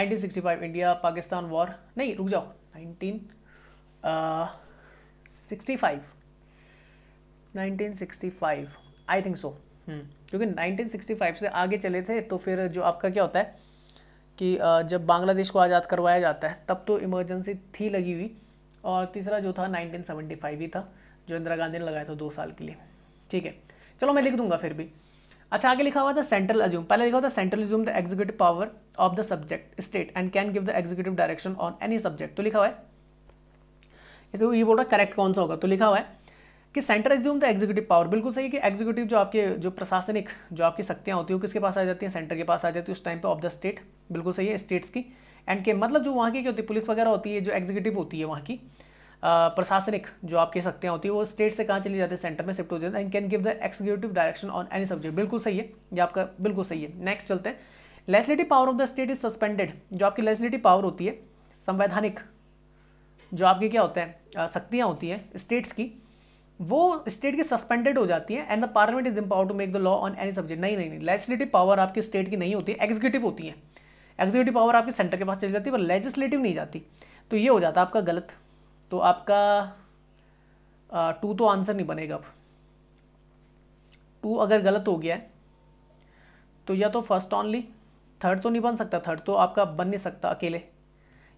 1965 India Pakistan war नहीं रुक जाओ 1965 सिक्सटी आई थिंक सो क्योंकि 1965 से आगे चले थे तो फिर जो आपका क्या होता है कि जब बांग्लादेश को आज़ाद करवाया जाता है तब तो इमरजेंसी थी लगी हुई और तीसरा जो था 1975 ही था जो इंदिरा गांधी ने लगाया था दो साल के लिए ठीक है चलो मैं लिख दूंगा फिर भी अच्छा आगे लिखा हुआ था सेंट्रल अज्यूम पहले लिखा हुआ था central assume the executive power of the subject state and can give the executive direction on any subject तो लिखा हुआ है इसे ये बोल रहा है करेक्ट कौन सा होगा तो लिखा हुआ है कि central assume the executive power बिल्कुल सही है कि एग्जीक्यूटिव जो आपके जो प्रशासनिक जो आपकी शक्तियाँ होती है वो किसके पास आ जाती हैं सेंटर के पास आ जाती है उस टाइम पे ऑफ द स्टेट बिल्कुल सही है स्टेट्स की एंड के मतलब जो वहाँ की क्या होती है पुलिस वगैरह होती है जो एग्जीक्यूटिव होती है वहाँ की प्रशासनिक जो आपकी शक्तियाँ होती है वो स्टेट से कहाँ चली जाती है सेंटर में शिफ्ट हो जाती है and can give the executive direction on any subject बिल्कुल सही है ये आपका बिल्कुल सही है नेक्स्ट चलते हैं legislative power of the state is suspended जो आपकी लेजिलेटिव पावर होती है संवैधानिक जो आपके क्या होते हैं शक्तियाँ होती हैं स्टेट्स की वो स्टेट की सस्पेंडेड हो जाती है and the parliament is empower to make the law on any subject नहीं नहीं नहीं लेजिलेटिव पावर आपकी स्टेट की नहीं होती है एग्जीक्यूटिव होती है एग्जीक्यूटिव पावर आपकी सेंटर के पास चली जाती है पर लेजिस्लेटिव नहीं जाती तो ये हो जाता है आपका गलत तो आपका टू तो आंसर नहीं बनेगा अब टू अगर गलत हो गया है तो या तो फर्स्ट ऑनली थर्ड तो नहीं बन सकता थर्ड तो आपका बन नहीं सकता अकेले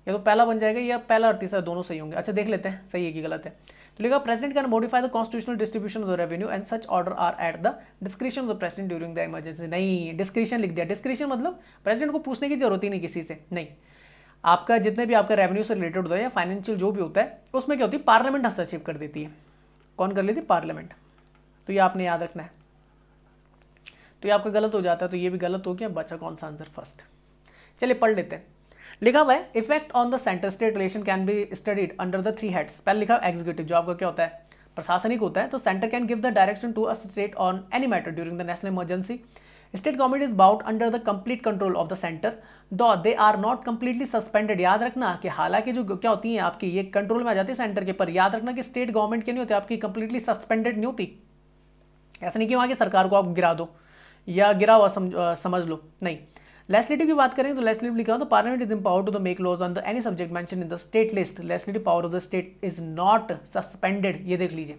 या तो पहला बन जाएगा या पहला और तीसरा दोनों सही होंगे अच्छा देख लेते हैं सही है कि गलत है तो लिखा president can modify the constitutional distribution of the revenue and such order are at the description of the president during the emergency नहीं डिस्क्रिप्शन लिख दिया डिस्क्रिप्शन मतलब प्रेसिडेंट को पूछने की जरूरत ही नहीं किसी से नहीं आपका जितने भी आपका रेवेन्यू से रिलेटेड होता है या फाइनेंशियल जो भी होता है उसमें क्या होती है पार्लियामेंट हस्तक्षेप कर देती है कौन कर लेती है पार्लियामेंट तो ये आपने याद रखना है तो ये आपका गलत हो जाता है तो ये भी गलत हो गया बचा कौन सा आंसर फर्स्ट चलिए पढ़ लेते हैं लिखा हुआ है effect on the centre state relation can be studied under the three heads पहले लिखा हुआ एग्जीक्यूटिव जो आपका क्या होता है प्रशासनिक होता है तो centre can give the direction to a state on any matter during the national emergency state government is brought under the complete control of the centre though they are not completely suspended याद रखना कि हालांकि जो क्या होती है आपकी ये कंट्रोल में आ जाती है सेंटर के पर याद रखना कि स्टेट गवर्नमेंट के नहीं होते आपकी कंप्लीटली सस्पेंडेड नहीं होती ऐसा नहीं कि वहाँ की सरकार को आप गिरा दो या गिरा हुआ समझ, समझ लो नहीं लेसलेटिव की बात करें तो लेसलेटिव लिखा हो तो parliament is empower to the make laws on the any subject mention in the state list legislative power of the state is not suspended ये देख लीजिए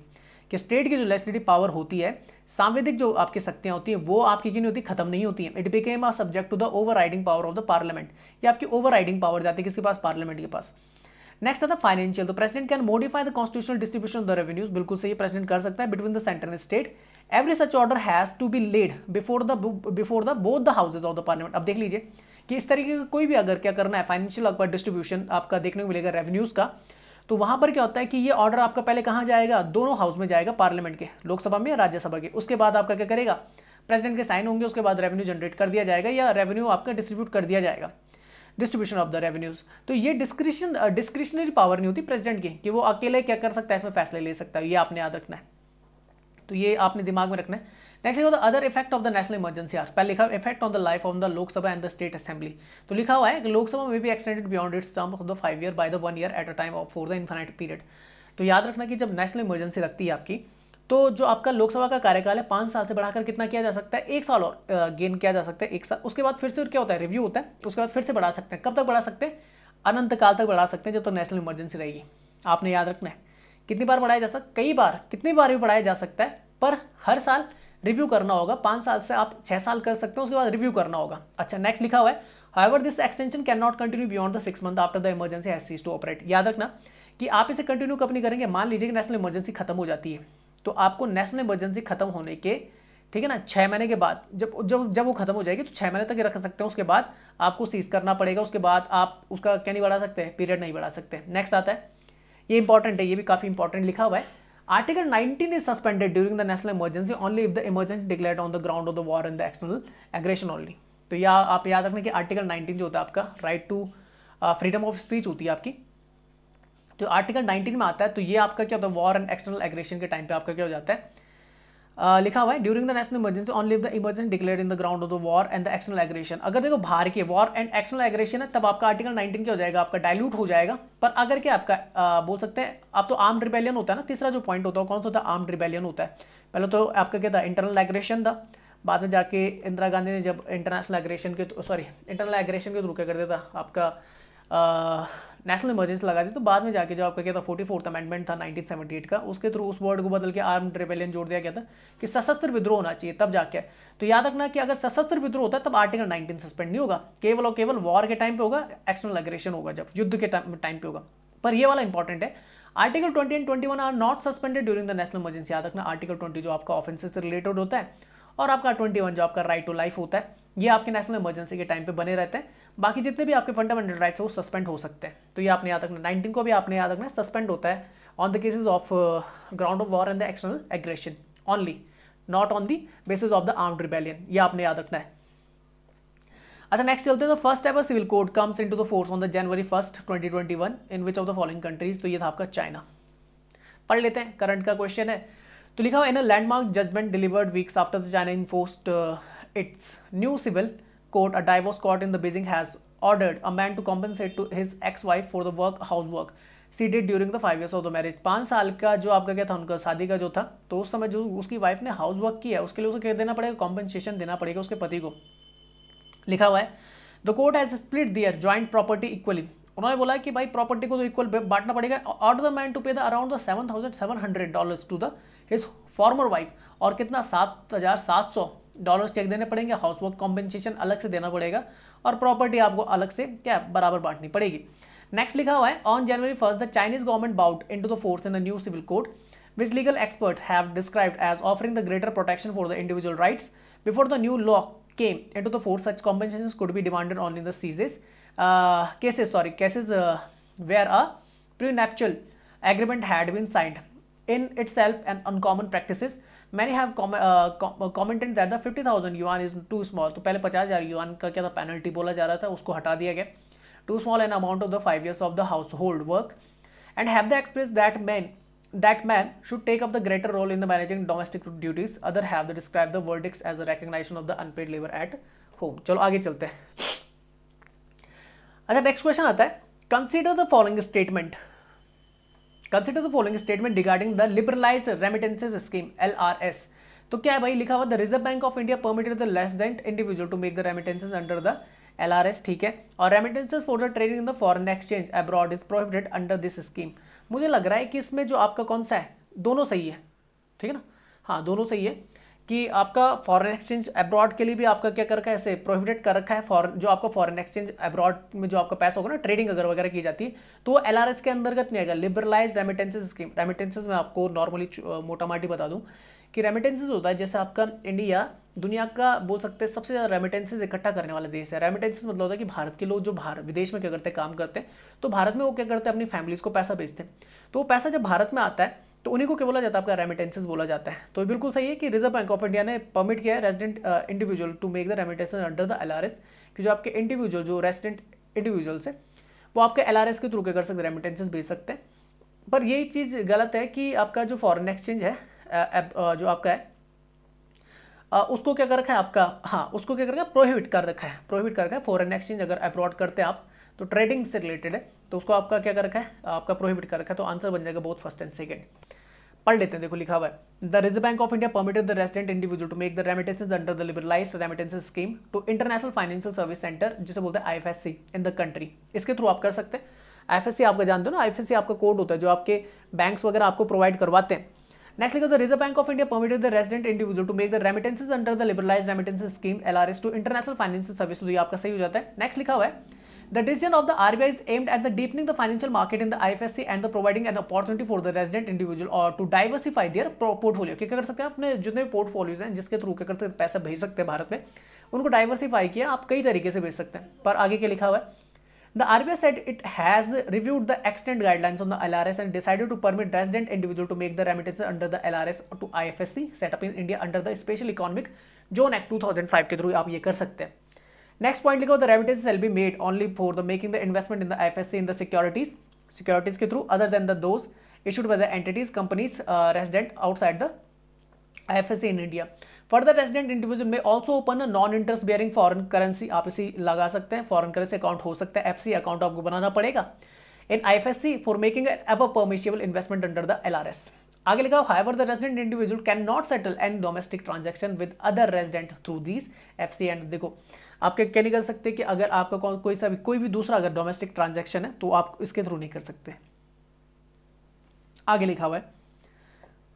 कि स्टेट की जो लेसलेटिव पावर होती है सांविधिक जो आपकी शक्तियां होती हैं वो आपकी की नहीं होती खत्म नहीं होती है it became a subject to the over power of the parliament ये आपकी ओवर पावर जाती है किसके पास पार्लियामेंट के पास नेक्स्ट आता फाइनेंशियल तो president can modify the constitutional distribution of the revenues बिल्कुल सही प्रेसिडेंट कर सकता है between the centre and state every such order has to be laid before the before the both the houses of the parliament अब देख लीजिए कि इस तरीके का कोई भी अगर क्या करना है फाइनेंशियल डिस्ट्रीब्यूशन आपका देखने को मिलेगा रेवेन्यूज का तो वहां पर क्या होता है कि ये ऑर्डर आपका पहले कहां जाएगा दोनों हाउस में जाएगा पार्लियामेंट के लोकसभा में या राज्यसभा के उसके बाद आपका क्या करेगा प्रेसिडेंट के साइन होंगे उसके बाद रेवेन्यू जनरेट कर दिया जाएगा या रेवेन्यू आपका डिस्ट्रीब्यूट कर दिया जाएगा डिस्ट्रीब्यूशन ऑफ द रेवेन्यूज तो ये डिस्क्रिशन डिस्क्रिशनरी पावर नहीं होती प्रेसिडेंट की कि वो अकेले क्या कर सकता है इसमें फैसले ले सकता है ये आपने याद रखना है तो ये आपने दिमाग में रखना है नेक्स्ट लिखा the other effect of the national emergency act पहले लिखा effect on the life of the Lok Sabha and the state assembly तो लिखा हुआ है कि लोकसभा में भी extended beyond its term of the five year by the one year at a time for the infinite period तो याद रखना कि जब नेशनल इमरजेंसी लगती है आपकी तो जो आपका लोकसभा का कार्यकाल है पाँच साल से बढ़ाकर कितना किया जा सकता है एक साल और गेन किया जा सकता है एक साल उसके बाद फिर से क्या होता है रिव्यू होता है उसके बाद फिर से बढ़ा सकते हैं कब तक बढ़ा सकते हैं अनंत काल तक बढ़ा सकते हैं जब तक तो नेशनल इमरजेंसी रहेगी आपने याद रखना है कितनी बार बढ़ाया जा सकता है कई बार कितनी बार भी बढ़ाया जा सकता है पर हर साल रिव्यू करना होगा पांच साल से आप छह साल कर सकते हो उसके बाद रिव्यू करना होगा अच्छा नेक्स्ट लिखा हुआ है however this extension can not continue beyond the six month after the emergency has cease to operate याद रखना कि आप इसे कंटिन्यू कब नहीं करेंगे मान लीजिए कि नेशनल इमरजेंसी खत्म हो जाती है तो आपको नेशनल इमरजेंसी खत्म होने के ठीक है ना छह महीने के बाद जब जब जब वो खत्म हो जाएगी तो छह महीने तक रख सकते हैं उसके बाद आपको सीज करना पड़ेगा उसके बाद आप उसका क्या नहीं बढ़ा सकते पीरियड नहीं बढ़ा सकते नेक्स्ट आता है ये इंपॉर्टेंट है ये भी काफ़ी इंपॉर्टेंट लिखा हुआ है Article 19 is suspended during the national emergency only if the emergency declared on the ground of the war and the external aggression only. तो या आप याद रखना कि आर्टिकल 19 जो होता है आपका right to freedom of speech होती है आपकी जो आर्टिकल 19 में आता है तो ये आपका क्या होता है वॉर एंड एक्सटर्नल एग्रेशन के टाइम पे आपका क्या हो जाता है लिखा हुआ है during the national emergency only the emergency declare in the ground of the war and the external aggression अगर देखो बाहर के वॉर एंड एक्शनल एग्रेशन है तब आपका आर्टिकल 19 क्या हो जाएगा आपका डायल्यूट हो जाएगा पर अगर क्या आपका आ, बोल सकते हैं आप तो आर्म रिबेलियन होता है ना तीसरा जो पॉइंट होता है कौन सा होता है आर्म रिबेलियन होता है पहले तो आपका क्या था इंटरनल एग्रेशन था बाद में जाके इंदिरा गांधी ने जब इंटरनेशनल एग्रेशन के सॉरी इंटरनल एग्रेशन के थ्रू क्या कर दिया था आपका नेशनल इमरजेंसी लगा दी तो बाद में जाके जो आपका क्या था फोर्टी फोर्थ अमेंडमेंट था नाइनटीन सेवेंटी एट का उसके थ्रू उस वर्ड को बदल के आर्म रिपेलियन जोड़ दिया गया था कि सशस्त्र विद्रोह होना चाहिए तब जाके तो याद रखना कि अगर सशस्त्र विद्रोह होता है तब आर्टिकल नाइनटीन सस्पेंड नहीं होगा केवल और केवल वॉर के टाइम पे होगा एक्सटर्नल अग्रेशन होगा जब युद्ध के टाइम पे होगा पर ये वाला इंपॉर्टेंट है article twenty and one are not suspended during the national emergency याद रखना आर्टिकल ट्वेंटी जो आपका ऑफेंसेस से रिलेटेड होता है और आपका वन जो आपका राइट टू लाइफ होता है ये आपके नेशनल इमरजेंसी के टाइम पे बने रहते हैं बाकी जितने भी आपके फंडामेंटल राइट्स हैं वो सस्पेंड हो सकते हैं तो ये आपने याद रखना नाइनटीन को भी आपने याद रखना सस्पेंड होता है on the cases of ground of war and the external aggression only not on the basis of the armed rebellion ये आपने याद रखना है अच्छा नेक्स्ट चलते हैं तो first ever civil code comes into the force on the January first twenty twenty one in which of the following countries तो ये था आपका चाइना पढ़ लेते हैं करंट का क्वेश्चन है तो लिखा हुआ in a landmark judgment delivered weeks after the China enforced its new civil court, a divorce court in the Beijing has ordered a man to compensate to his ex-wife for the work housework she did during the five years of the marriage पाँच साल का जो आपका क्या था उनका शादी का जो था तो उस समय जो उसकी वाइफ ने हाउस वर्क किया उसके लिए उसे क्या देना पड़ेगा कॉम्पनसेशन देना पड़ेगा उसके पति को लिखा हुआ है the court has split their joint property equally उन्होंने बोला कि भाई प्रॉपर्टी को तो इक्वल बांटना पड़ेगा और the man to pay the around the seven thousand seven hundred dollars to the his former wife और कितना सात हज़ार सात सौ डॉलर्स चेक देने पड़ेंगे हाउस वर्क कॉम्पेंसेशन अलग से देना पड़ेगा और प्रॉपर्टी आपको अलग से क्या बराबर बांटनी पड़ेगी नेक्स्ट लिखा हुआ है on January first the Chinese government brought into the force in the new civil code which legal expert have described as offering the greater protection for the individual rights before the new law came into the force such compensation could be demanded on in the seizes uh, cases sorry cases a prenuptial agreement had been signed in its itself an uncommon practices many have commented that the fifty thousand yuan is too small तो पहले पचास हज़ार यूआन का क्या था penalty बोला जा रहा था उसको हटा दिया गया too small an amount of the five years of the household work and have the express that man that man should take up the greater role in the managing domestic duties other have the described the verdicts as अ recognition of the unpaid labour at home चलो आगे चलते हैं अच्छा next question आता है consider the following statement consider the following statement regarding the liberalised remittances scheme L R S तो क्या है भाई लिखा हुआ the Reserve Bank of India permitted the resident individual to make the remittances under the L R S ठीक है और remittances for the trading in the foreign exchange abroad is prohibited under this scheme मुझे लग रहा है कि इसमें जो आपका कौन सा है दोनों सही है ठीक है ना हाँ दोनों सही है कि आपका फॉरेन एक्सचेंज अब्रॉड के लिए भी आपका क्या कर रखा है ऐसे प्रोहिबिटेड कर रखा है फॉरन जो आपका फॉरेन एक्सचेंज अब्रॉड में जो आपका पैसा होगा ना ट्रेडिंग अगर वगैरह की जाती है तो वो एल आर एस के अंतर्गत नहीं आएगा लिबरलाइज रेमिटेंसेज स्कीम रेमिटेंसेज में आपको नॉर्मली मोटा माटी बता दूँ कि रेमिटेंसेज होता है जैसे आपका इंडिया दुनिया का बोल सकते हैं सबसे ज़्यादा रेमिटेंसेज इकट्ठा करने वाला देश है रेमिटेंसेज मतलब होता है कि भारत के लोग जो भारत विदेश में क्या करते हैं काम करते हैं तो भारत में वो क्या करते हैं अपनी फैमिलीज़ को पैसा भेजते हैं तो वो पैसा जब भारत में आता है तो उन्हीं को क्या बोला जाता है आपका रेमिटेंसेस बोला जाता है तो बिल्कुल सही है कि रिजर्व बैंक ऑफ इंडिया ने परमिट किया है resident individual to make the remittance under the L कि जो आपके इंडिविजुअल जो रेजिडेंट इंडिविजुअल्स है वो आपके एल के थ्रू क्या कर सकते हैं रेमिटेंसेस भेज सकते हैं पर यही चीज़ गलत है कि आपका जो फॉरेन एक्सचेंज है uh, uh, जो आपका है uh, उसको क्या कर रखा है आपका हाँ उसको क्या कर रखा है प्रोहिबिट कर रखा है प्रोहिबिट कर रखा है फॉरेन एक्सचेंज अगर अब्रॉड करते हैं आप तो ट्रेडिंग से रिलेटेड है तो उसको आपका क्या कर रखा है आपका प्रोहिबिट कर रखा है तो आंसर बन जाएगा बोथ फर्स्ट एंड सेकेंड पढ़ लेते हैं देखो लिखा हुआ है the Reserve Bank of India permitted the resident individual to make the remittances under the liberalise remittances scheme to international financial service centre जिसे बोलते हैं आईएफएससी इन द कंट्री इसके थ्रू आप कर सकते हैं आईएफएससी आपका जानते हो ना आईएफएससी आपका कोड होता है जो आपके बैंक वगैरह आपको प्रोवाइड करवाते हैं नेक्स्ट लिखा the Reserve Bank of India permitted the resident individual to make the remittances under the liberalise remittances scheme LRS to international financial service तो ये आपका सही हो जाता है नेक्स्ट लिखा हुआ है The decision of the RBI is aimed at the deepening the financial market in the IFSC and the providing an opportunity for the resident individual or to diversify their portfolio क्या कर सकते हैं अपने जितने portfolios हैं जिसके through क्या कर सकते हैं पैसा भेज सकते हैं भारत में उनको diversify किया आप कई तरीके से भेज सकते हैं पर आगे क्या लिखा हुआ है The RBI said it has reviewed the extant guidelines on the LRS and decided to permit resident individual to make the remittances under the LRS to IFSC set up in India under the Special Economic Zone Act 2005 के through आप ये कर सकते हैं next point लिखो the remittance shall be made only for the making the investment in the FSC in the securities securities के through other than the those issued by the entities companies uh, resident outside the in India for the resident individual may also open non interest bearing foreign currency आप इसी लगा सकते हैं foreign currency account हो सकता है FC account आपको बनाना पड़ेगा इन IFSC for making of a permissible investment under the L R S आगे लिखा however the resident individual can not settle an domestic transaction with other resident through this F C and देखो आप क्या नहीं कर सकते कि अगर आपका को, कोई सा भी कोई भी दूसरा अगर डोमेस्टिक ट्रांजेक्शन है तो आप इसके थ्रू नहीं कर सकते आगे लिखा हुआ है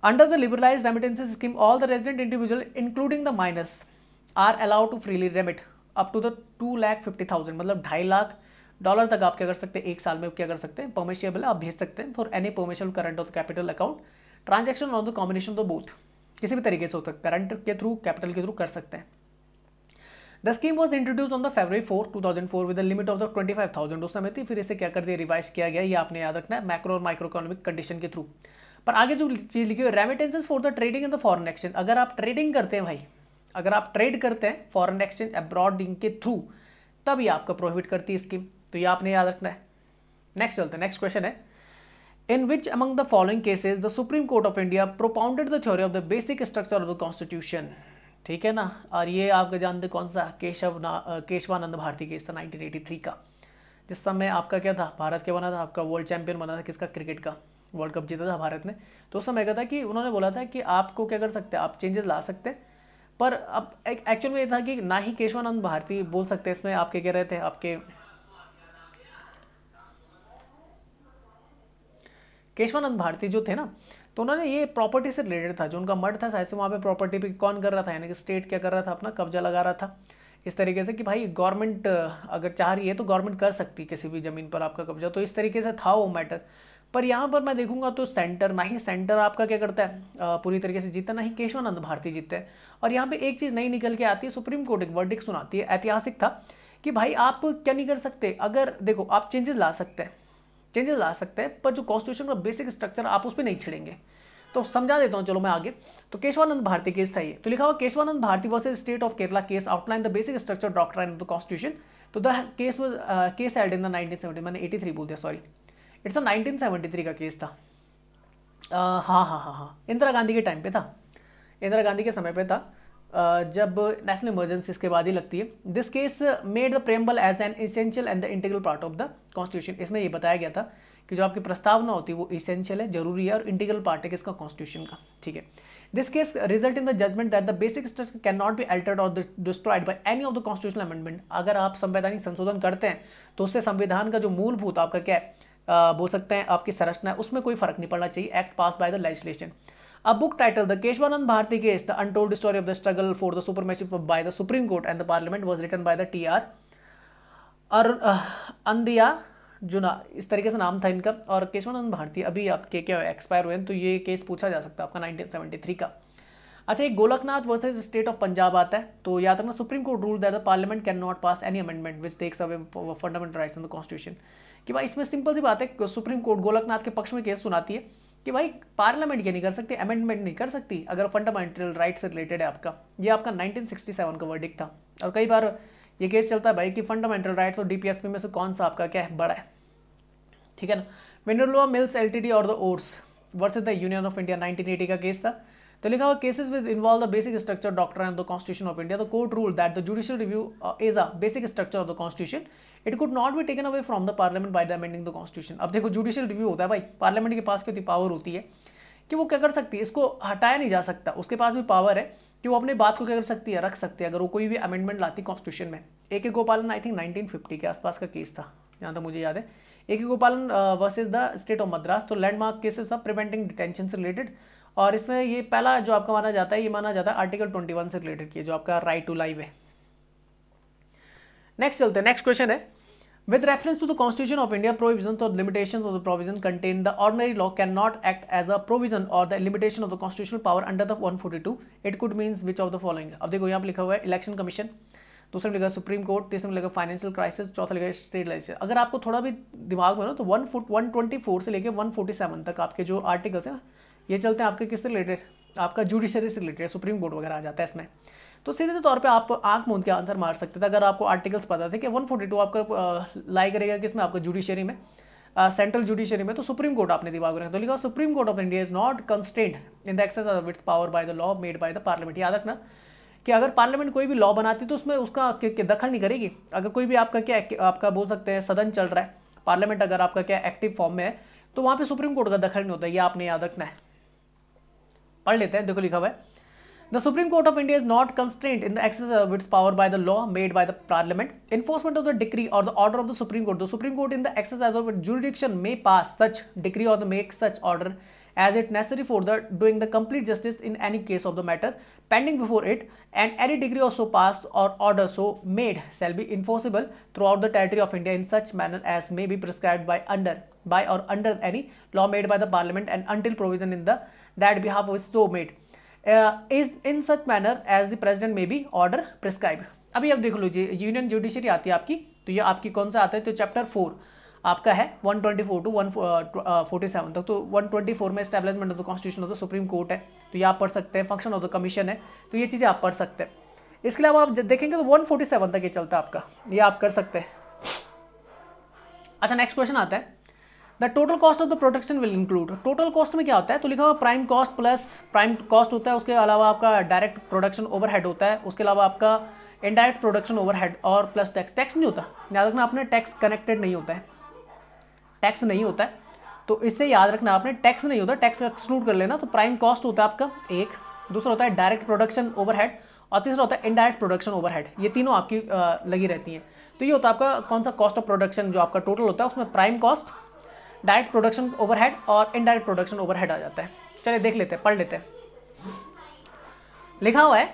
under the liberalise remittance scheme all the resident individual including the minors are allowed to freely remit up to the two lakh fifty thousand मतलब ढाई लाख डॉलर तक आप क्या कर सकते हैं एक साल में क्या कर सकते हैं परमिशियबल आप भेज सकते हैं for any permission current of capital account transaction और द कॉम्बिनेशन तो बोथ किसी भी तरीके से हो सकता है करंट के थ्रू कैपिटल के थ्रू कर सकते हैं the scheme was introduce on the February four two thousand four with limit of the twenty five thousand उस समय थी फिर इसे क्या कर दिया रिवाइज किया गया ये आपने याद रखना है मैक्रो और माइक्रो इकोनॉमिक कंडीशन के थ्रू पर आगे जो चीज़ लिखी हुई remittances for the trading in the foreign exchange अगर आप ट्रेडिंग करते हैं भाई अगर आप ट्रेड करते हैं फॉरन एक्सचेंज अब्रॉड के थ्रू तब ये आपका प्रोहिबिट करती है स्कीम तो ये आपने याद रखना है नेक्स्ट चलते हैं नेक्स्ट क्वेश्चन है in which among the following cases the Supreme Court of India propounded the theory of the basic structure of the Constitution. ठीक है ना और ये आप जानते कौन सा केशव ना केशवानंद भारती केस था 1983 का जिस समय आपका क्या था भारत के बना था आपका वर्ल्ड चैंपियन बना था किसका क्रिकेट का वर्ल्ड कप जीता था भारत ने तो उस समय क्या था कि उन्होंने बोला था कि आपको क्या कर सकते हैं आप चेंजेस ला सकते हैं पर अब एक्चुअल में ये था कि ना ही केशवानंद भारती बोल सकते इसमें आपके कह रहे थे आपके केशवानंद भारती जो थे ना तो उन्होंने ये प्रॉपर्टी से रिलेटेड था जो उनका मर्ड था शायद से वहाँ पे प्रॉपर्टी पे कौन कर रहा था यानी कि स्टेट क्या कर रहा था अपना कब्जा लगा रहा था इस तरीके से कि भाई गवर्नमेंट अगर चाह रही है तो गवर्नमेंट कर सकती है किसी भी ज़मीन पर आपका कब्जा तो इस तरीके से था वो मैटर पर यहाँ पर मैं देखूंगा तो सेंटर ना ही सेंटर आपका क्या करता है पूरी तरीके से जीतता ना ही केशवानंद भारती जीतते हैं और यहाँ पे एक चीज़ नहीं निकल के आती है सुप्रीम कोर्ट एक वर्डिक सुनाती है ऐतिहासिक था कि भाई आप क्या नहीं कर सकते अगर देखो आप चेंजेस ला सकते हैं चेंजेस ला सकते हैं पर जो कॉन्स्टिट्यूशन का बेसिक स्ट्रक्चर आप उस पर नहीं छिड़ेंगे तो समझा देता हूँ चलो मैं आगे तो केशवानंद भारती केस था ये तो लिखा हुआ Kesavananda Bharati versus state of Kerala case outline the basic structure doctrine and the constitution तो the case case add in the nineteen मैंने एटी थ्री बोल दिया sorry it's a nineteen seventy three का केस था uh, हाँ हाँ हाँ हाँ इंदिरा गांधी के टाइम पे था इंदिरा गांधी के समय पे था जब नेशनल इमरजेंसी इसके बाद ही लगती है this case made the preamble as an essential and the integral part of the constitution इसमें ये बताया गया था कि जो आपकी प्रस्तावना होती है वो इसेंशियल है जरूरी है और इंटीग्रल पार्ट है किसका कॉन्स्टिट्यूशन का ठीक है this case result in the judgement that the basic structure can not be altered or destroyed by any of the constitutional amendment अगर आप संवैधानिक संशोधन करते हैं तो उससे संविधान का जो मूलभूत आपका क्या है आ, बोल सकते हैं आपकी संरचना है उसमें कोई फर्क नहीं पड़ना चाहिए act pass by the legislation A book titled The Keshwanand Bharti Case, The Untold Story of the Struggle for the Supremacy by the Supreme Court and the Parliament was written by the T.R. Andhyarujina इस तरीके से नाम था इनका और केशवानंद भारती अभी आपके क्या एक्सपायर हुए हैं तो ये केस पूछा जा सकता है आपका 1973 का अच्छा एक Golaknath versus state of Punjab आता है तो याद रखना Supreme Court rule that the parliament can not pass any amendment which takes away fundamental rights in the constitution कि भाई इसमें सिंपल सी बात है सुप्रीम कोर्ट गोलकनाथ के पक्ष में केस सुनाती है कि भाई पार्लियामेंट ये नहीं कर सकती अमेंडमेंट नहीं कर सकती अगर फंडामेंटल राइट से रिलेटेड है आपका ये आपका 1967 का वर्डिक था और कई बार ये केस चलता है भाई कि फंडामेंटल राइट्स और डीपीएसपी में से कौन सा आपका क्या है बड़ा है ठीक है ना मिनरलोआ मिल्स एलटीडी और the ors versus the Union of India 1980 का केस था तो लिखा हुआ cases with involve the basic structure doctrine and the constitution of India the court rule that the judicial review is a basic structure of the constitution it could not be taken away from the parliament by the amending the constitution अब देखो judicial review होता है भाई parliament के पास क्यों power होती है कि वो क्या कर सकती है इसको हटाया नहीं जा सकता उसके पास भी पावर है कि वो अपने बात को क्या कर सकती है रख सकती है अगर वो कोई भी अमेंडमेंट लाती कॉन्स्टिट्यूशन में ए के गोपालन आई थिंक नाइनटीन के आसपास का केस था जहाँ तक तो मुझे याद है A K Gopalan versus the state of Madras तो लैंडमार्क केसेस था प्रिवेंटिंग डिटेंशन से रिलेटेड और इसमें ये पहला जो आपका माना जाता है ये माना जाता है आर्टिकल 21 से रिलेटेड किया जो आपका राइट टू लाइव है नेक्स्ट चलते हैं नेक्स्ट क्वेश्चन है With reference to the Constitution of India, provisions or limitations of the provision contained in the ordinary law cannot act as a provision or the limitation of the constitutional power under the 142. It could means which of the following. अब देखो यहाँ पे लिखा हुआ है election commission दूसरे में लिखा सुप्रीम कोर्ट तीसरे में लिखा फाइनेंशियल क्राइसिस चौथा लिखा स्टेट लेजिस्लेचर अगर आपको थोड़ा भी दिमाग में ना तो one foot one twenty four से लेकर वन फोर्टी सेवन तक आपके जो आर्टिकल्स हैं ये चलते हैं आपके किससे रिलेटेड आपका जुडिशरी से रिलेटेड सुप्रीम कोर्ट वगैरह आ जाता है इसमें तो सीधे तो तौर पे आप आंख मूंद के आंसर मार सकते थे अगर आपको आर्टिकल्स पता थे कि 142 आपका लाई करेगा किसमें आपका जुडिशरी में सेंट्रल जुडिशरी में तो सुप्रीम कोर्ट आपने दिमाग रखा तो लिखा Supreme Court of India is not constant in the excess of its power by the law made by the parliament याद रखना कि अगर पार्लियामेंट कोई भी लॉ बनाती है तो उसमें उसका दखल नहीं करेगी अगर कोई भी आपका क्या आपका बोल सकते हैं सदन चल रहा है पार्लियामेंट अगर आपका क्या एक्टिव फॉर्म में है तो वहाँ पे सुप्रीम कोर्ट का दखल नहीं होता ये आपने याद रखना है पढ़ लेते हैं देखो लिखा हुआ है The Supreme Court of India is not constrained in the exercise of its power by the law made by the Parliament. Enforcement of the decree or the order of the Supreme Court. The Supreme Court in the exercise of its jurisdiction may pass such decree or the make such order as it necessary for the doing the complete justice in any case of the matter pending before it and any decree or so passed or order so made shall be enforceable throughout the territory of India in such manner as may be prescribed by under by or under any law made by the parliament and until provision in the that behalf is so made is in such manner as the president may be order prescribe अभी आप देख लीजिए union judiciary आती है आपकी तो ये आपकी कौन सा आता है तो चैप्टर फोर आपका है 124 टू सेवन तक तो 124 में establishment of the constitution of the Supreme Court है तो ये आप पढ़ सकते हैं फंक्शन ऑफ द कमीशन है तो ये चीज़ें आप पढ़ सकते हैं इसके अलावा आप देखेंगे तो 147 तक ये चलता है आपका ये आप कर सकते हैं अच्छा नेक्स्ट क्वेश्चन आता है the total cost of the protection will include total cost में क्या होता है तो लिखा हुआ prime cost plus prime cost होता है उसके अलावा आपका डायरेक्ट प्रोडक्शन ओवरहेड होता है उसके अलावा आपका इनडायरेक्ट प्रोडक्शन ओवरहेड और प्लस टैक्स टैक्स नहीं होता याद रखना आपने टैक्स कनेक्टेड नहीं होता है टैक्स नहीं होता है तो इससे याद रखना आपने टैक्स नहीं होता टैक्स एक्सक्लूड कर लेना तो प्राइम कॉस्ट होता है आपका एक दूसरा होता है डायरेक्ट प्रोडक्शन ओवरहेड और तीसरा होता है इनडायरेक्ट प्रोडक्शन ओवरहेड ये तीनों आपकी लगी रहती हैं तो ये होता है आपका कौन सा कॉस्ट ऑफ प्रोडक्शन जो आपका टोटल होता है उसमें prime cost direct production overhead और इनडायरेक्ट प्रोडक्शन ओवरहेड आ जाता है चलिए देख लेते हैं पढ़ लेते हैं लिखा हुआ है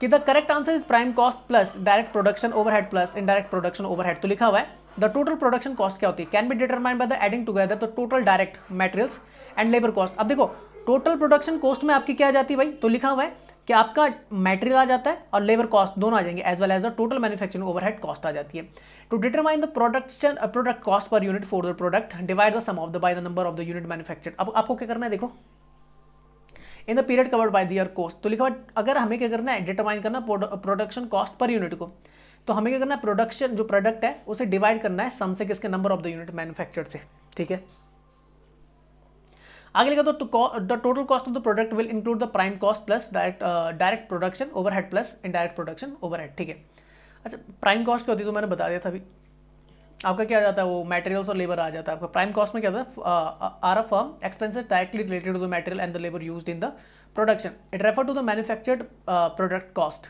कि the correct answer is prime cost plus direct production overhead plus indirect production overhead तो लिखा हुआ है द टोटल प्रोडक्शन कॉस्ट क्या होती है can be determined by the adding together the total direct materials and labour cost अब देखो total production cost में आपकी क्या जाती है भाई तो लिखा हुआ है कि आपका मटेरियल आ जाता है और लेबर कॉस्ट दोनों आ जाएंगे as well as the total manufacturing overhead cost आ जाती है to determine the production product cost per unit for the product divide the sum of the by the number of the unit manufactured अब आपको क्या करना है देखो in the period covered by their cost तो लिखा अगर हमें क्या करना है डिटरमाइन करना प्रोडक्शन कॉस्ट पर यूनिट को तो हमें क्या करना है प्रोडक्शन जो प्रोडक्ट है उसे डिवाइड करना है सम से किसके number of the unit manufacture से ठीक है आगे लिखा तो the total cost of the product will include the prime cost plus direct direct production overhead plus indirect production head ठीक है अच्छा प्राइम कॉस्ट क्या होती तो मैंने बता दिया था अभी आपका क्या आ जाता है वो मटेरियल्स और लेबर आ जाता है आपका प्राइम कॉस्ट में क्या था are a firm expenses directly related to the material and the labour use in the production it refer to the manufactured product cost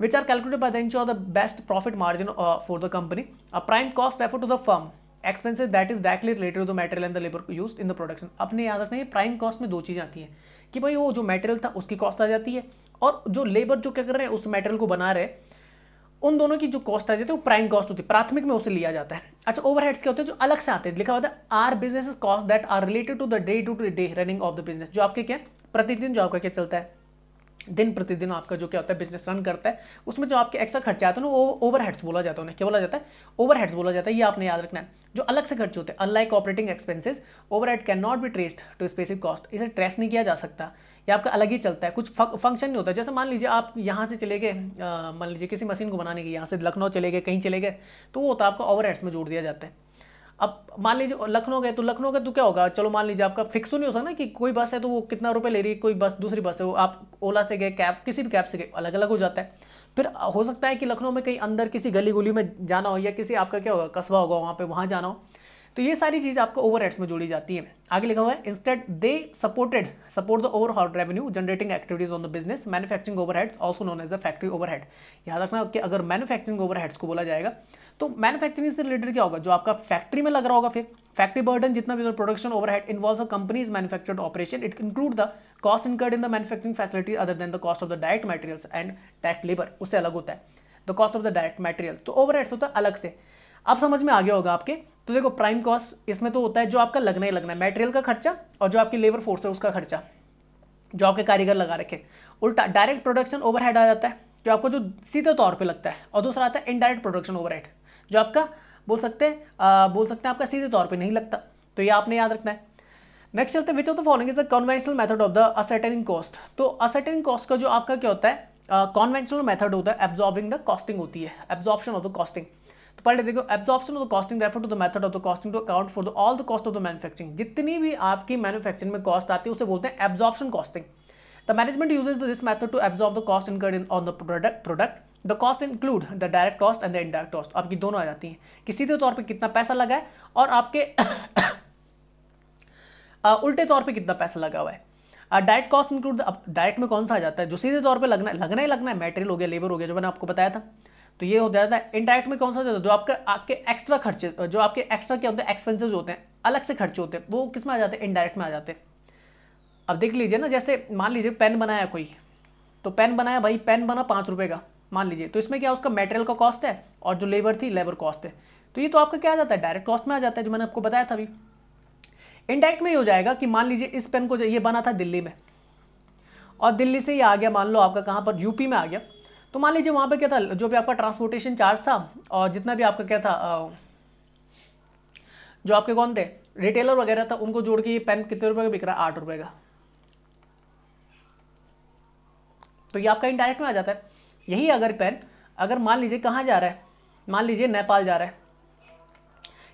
which are calculate by the ensure the best profit margin uh, for prime cost refer to the firm expenses that is directly related to and the labour use in the production अपने याद रखना है prime cost में दो चीज़ें आती हैं कि भाई वो जो मेटेरियल था उसकी कॉस्ट आ जाती है और जो लेबर जो क्या कर रहे हैं उस मेटेरियल को बना रहे हैं उन दोनों की जो कॉस्ट आ जाती है वो प्राइम कॉस्ट होती है प्राथमिक में उसे लिया जाता है अच्छा ओवरहेड्स क्या होते हैं जो अलग से आते हैं लिखा होता है are business cost that are related to the day to day running of the business जो आपके क्या प्रतिदिन जो आपका क्या चलता है दिन प्रतिदिन आपका जो क्या होता है बिजनेस रन करता है उसमें जो आपके एक्स्ट्रा खर्चे आते हैं ना वो ओवर हेड्स बोला जाता है उन्हें क्या बोला जाता है ओवर हेड्स बोला जाता है ये आपने याद रखना है जो अलग से खर्चे होते हैं unlike operating expenses overhead can not be traced to specific cost इसे ट्रेस नहीं किया जा सकता ये आपका अलग ही चलता है कुछ फंक्शन नहीं होता जैसे मान लीजिए आप यहाँ से चले गए मान लीजिए किसी मशीन को बनाने के यहाँ से लखनऊ चले गए कहीं चले गए तो वो होता है आपका ओवर हेड्स में जोड़ दिया जाता है अब मान लीजिए लखनऊ गए तो लखनऊ गए तो क्या होगा चलो मान लीजिए आपका फिक्स तो नहीं हो सकता ना कि कोई बस है तो वो कितना रुपये ले रही है कोई बस दूसरी बस है वो आप ओला से गए कैब किसी भी कैब से गए अलग अलग हो जाता है फिर हो सकता है कि लखनऊ में कहीं अंदर किसी गली गुली में जाना हो या किसी आपका क्या होगा कस्बा होगा वहाँ पर वहाँ जाना हो तो ये सारी चीज़ आपको ओवर में जुड़ी जाती है आगे लिखा हुआ है instead they supported support the whole revenue generating activities on the business overheads also known as the factory overhead याद रखना कि अगर मैनुफैक्चरिंग ओवर को बोला जाएगा तो मैन्युफैक्चरिंग से रिलेटेड क्या होगा जो आपका फैक्ट्री में लग रहा होगा फिर फैक्ट्री बर्डन जितना भी production overhead involve the companies manufactured operation it include the cost incurred in the manufacturing facility other than the cost of the direct materials and direct labour उससे अलग होता है the cost of the direct material तो overheads होता है अलग से अब समझ में आ गया होगा आपके तो देखो प्राइम कॉस्ट इसमें तो होता है जो आपका लगना ही लगना है मेटेरियल का खर्चा और जो आपकी लेबर फोर्स है उसका खर्चा जो आपके कारीगर लगा रखे उल्टा डायरेक्ट प्रोडक्शन ओवरहेड आ जाता है जो आपको जो सीधे तौर पे लगता है और दूसरा आता है इनडायरेक्ट प्रोडक्शन ओवरहेड जो आपका बोल सकते हैं बोल सकते हैं आपका सीधे तौर पर नहीं लगता तो ये आपने याद रखना है नेक्स्ट चलते हैं which of the following is a conventional method of the ascertaining cost तो असर्टेनिंग कॉस्ट का जो आपका क्या होता है कॉन्वेंशनल uh, मेथड होता है एब्जॉर्बिंग द कॉस्टिंग होती है एब्जॉर्प्शन ऑफ द कॉस्टिंग तो पहले देखो absorption of the costing refer to the method of the costing to account for the all the cost of the manufacturing जितनी भी आपकी मैनुफैक्चरिंग में कॉस्ट आती है उसे बोलते हैं absorption costing the management uses this method to absorb the cost incurred on the product product the cost include the direct cost and the indirect cost आपकी दोनों आ जाती हैं कि सीधे तौर पे कितना पैसा लगा है और आपके उल्टे तौर पे कितना पैसा लगा हुआ है डायरेक्ट कॉस्ट इंक्लूड अब डायरेक्ट में कौन सा आ जाता है जो सीधे तौर पे लगना है लगना ही लगना है मेटेरियल हो गया लेबर हो गया जो मैंने आपको बताया था तो ये हो जाता है इनडायरेक्ट में कौन सा जाता है जो आपके आपके एक्स्ट्रा खर्चे जो आपके एक्स्ट्रा क्या होते हैं एक्सपेंसिज होते हैं अलग से खर्चे होते हैं वो किस में आ जाते हैं इनडायरेक्ट में आ जाते हैं अब देख लीजिए ना जैसे मान लीजिए पेन बनाया कोई तो पेन बनाया भाई पेन बना पाँच रुपये का मान लीजिए तो इसमें क्या उसका मेटेरियल का कॉस्ट है और जो लेबर थी लेबर कॉस्ट है तो ये तो आपका क्या आ जाता है डायरेक्ट कॉस्ट में आ जाता है जो मैंने आपको बताया था अभी इनडायरेक्ट में ये हो जाएगा कि मान लीजिए इस पेन को ये बना था दिल्ली में और दिल्ली से ये आ गया मान लो आपका कहाँ पर यूपी में आ गया तो मान लीजिए वहाँ पर क्या था जो भी आपका ट्रांसपोर्टेशन चार्ज था और जितना भी आपका क्या था जो आपके कौन थे रिटेलर वगैरह था उनको जोड़ के ये पेन कितने रुपए का बिक रहा है आठ रुपए का तो ये आपका इनडायरेक्ट में आ जाता है यही अगर पेन अगर मान लीजिए कहाँ जा रहा है मान लीजिए नेपाल जा रहा है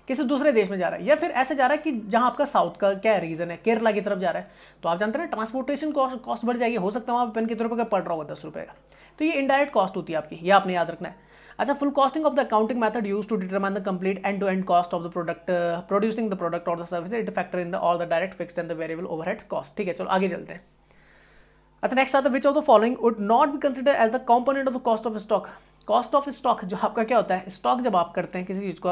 किसी दूसरे देश में जा रहा है या फिर ऐसे जा रहा है कि जहाँ आपका साउथ का क्या रीजन है केरला की तरफ जा रहा है तो आप जानते हैं ट्रांसपोर्टेशन कॉस्ट कॉस्ट बढ़ जाएगी हो सकता है वहाँ पेन कितने रुपये का पड़ रहा होगा दस रुपये का तो ये इनडायरेक्ट कॉस्ट होती है आपकी ये आपने याद रखना है अच्छा full costing of the accounting method use to determine the complete end to end cost of the product producing the product or the service it factor in the all the direct fix and the variable overhead cost ठीक है चलो आगे चलते हैं अच्छा next आता है which of the following would not be consider as the component of the cost of stock cost of stock जो आपका क्या होता है स्टॉक जब आप करते हैं किसी चीज़ को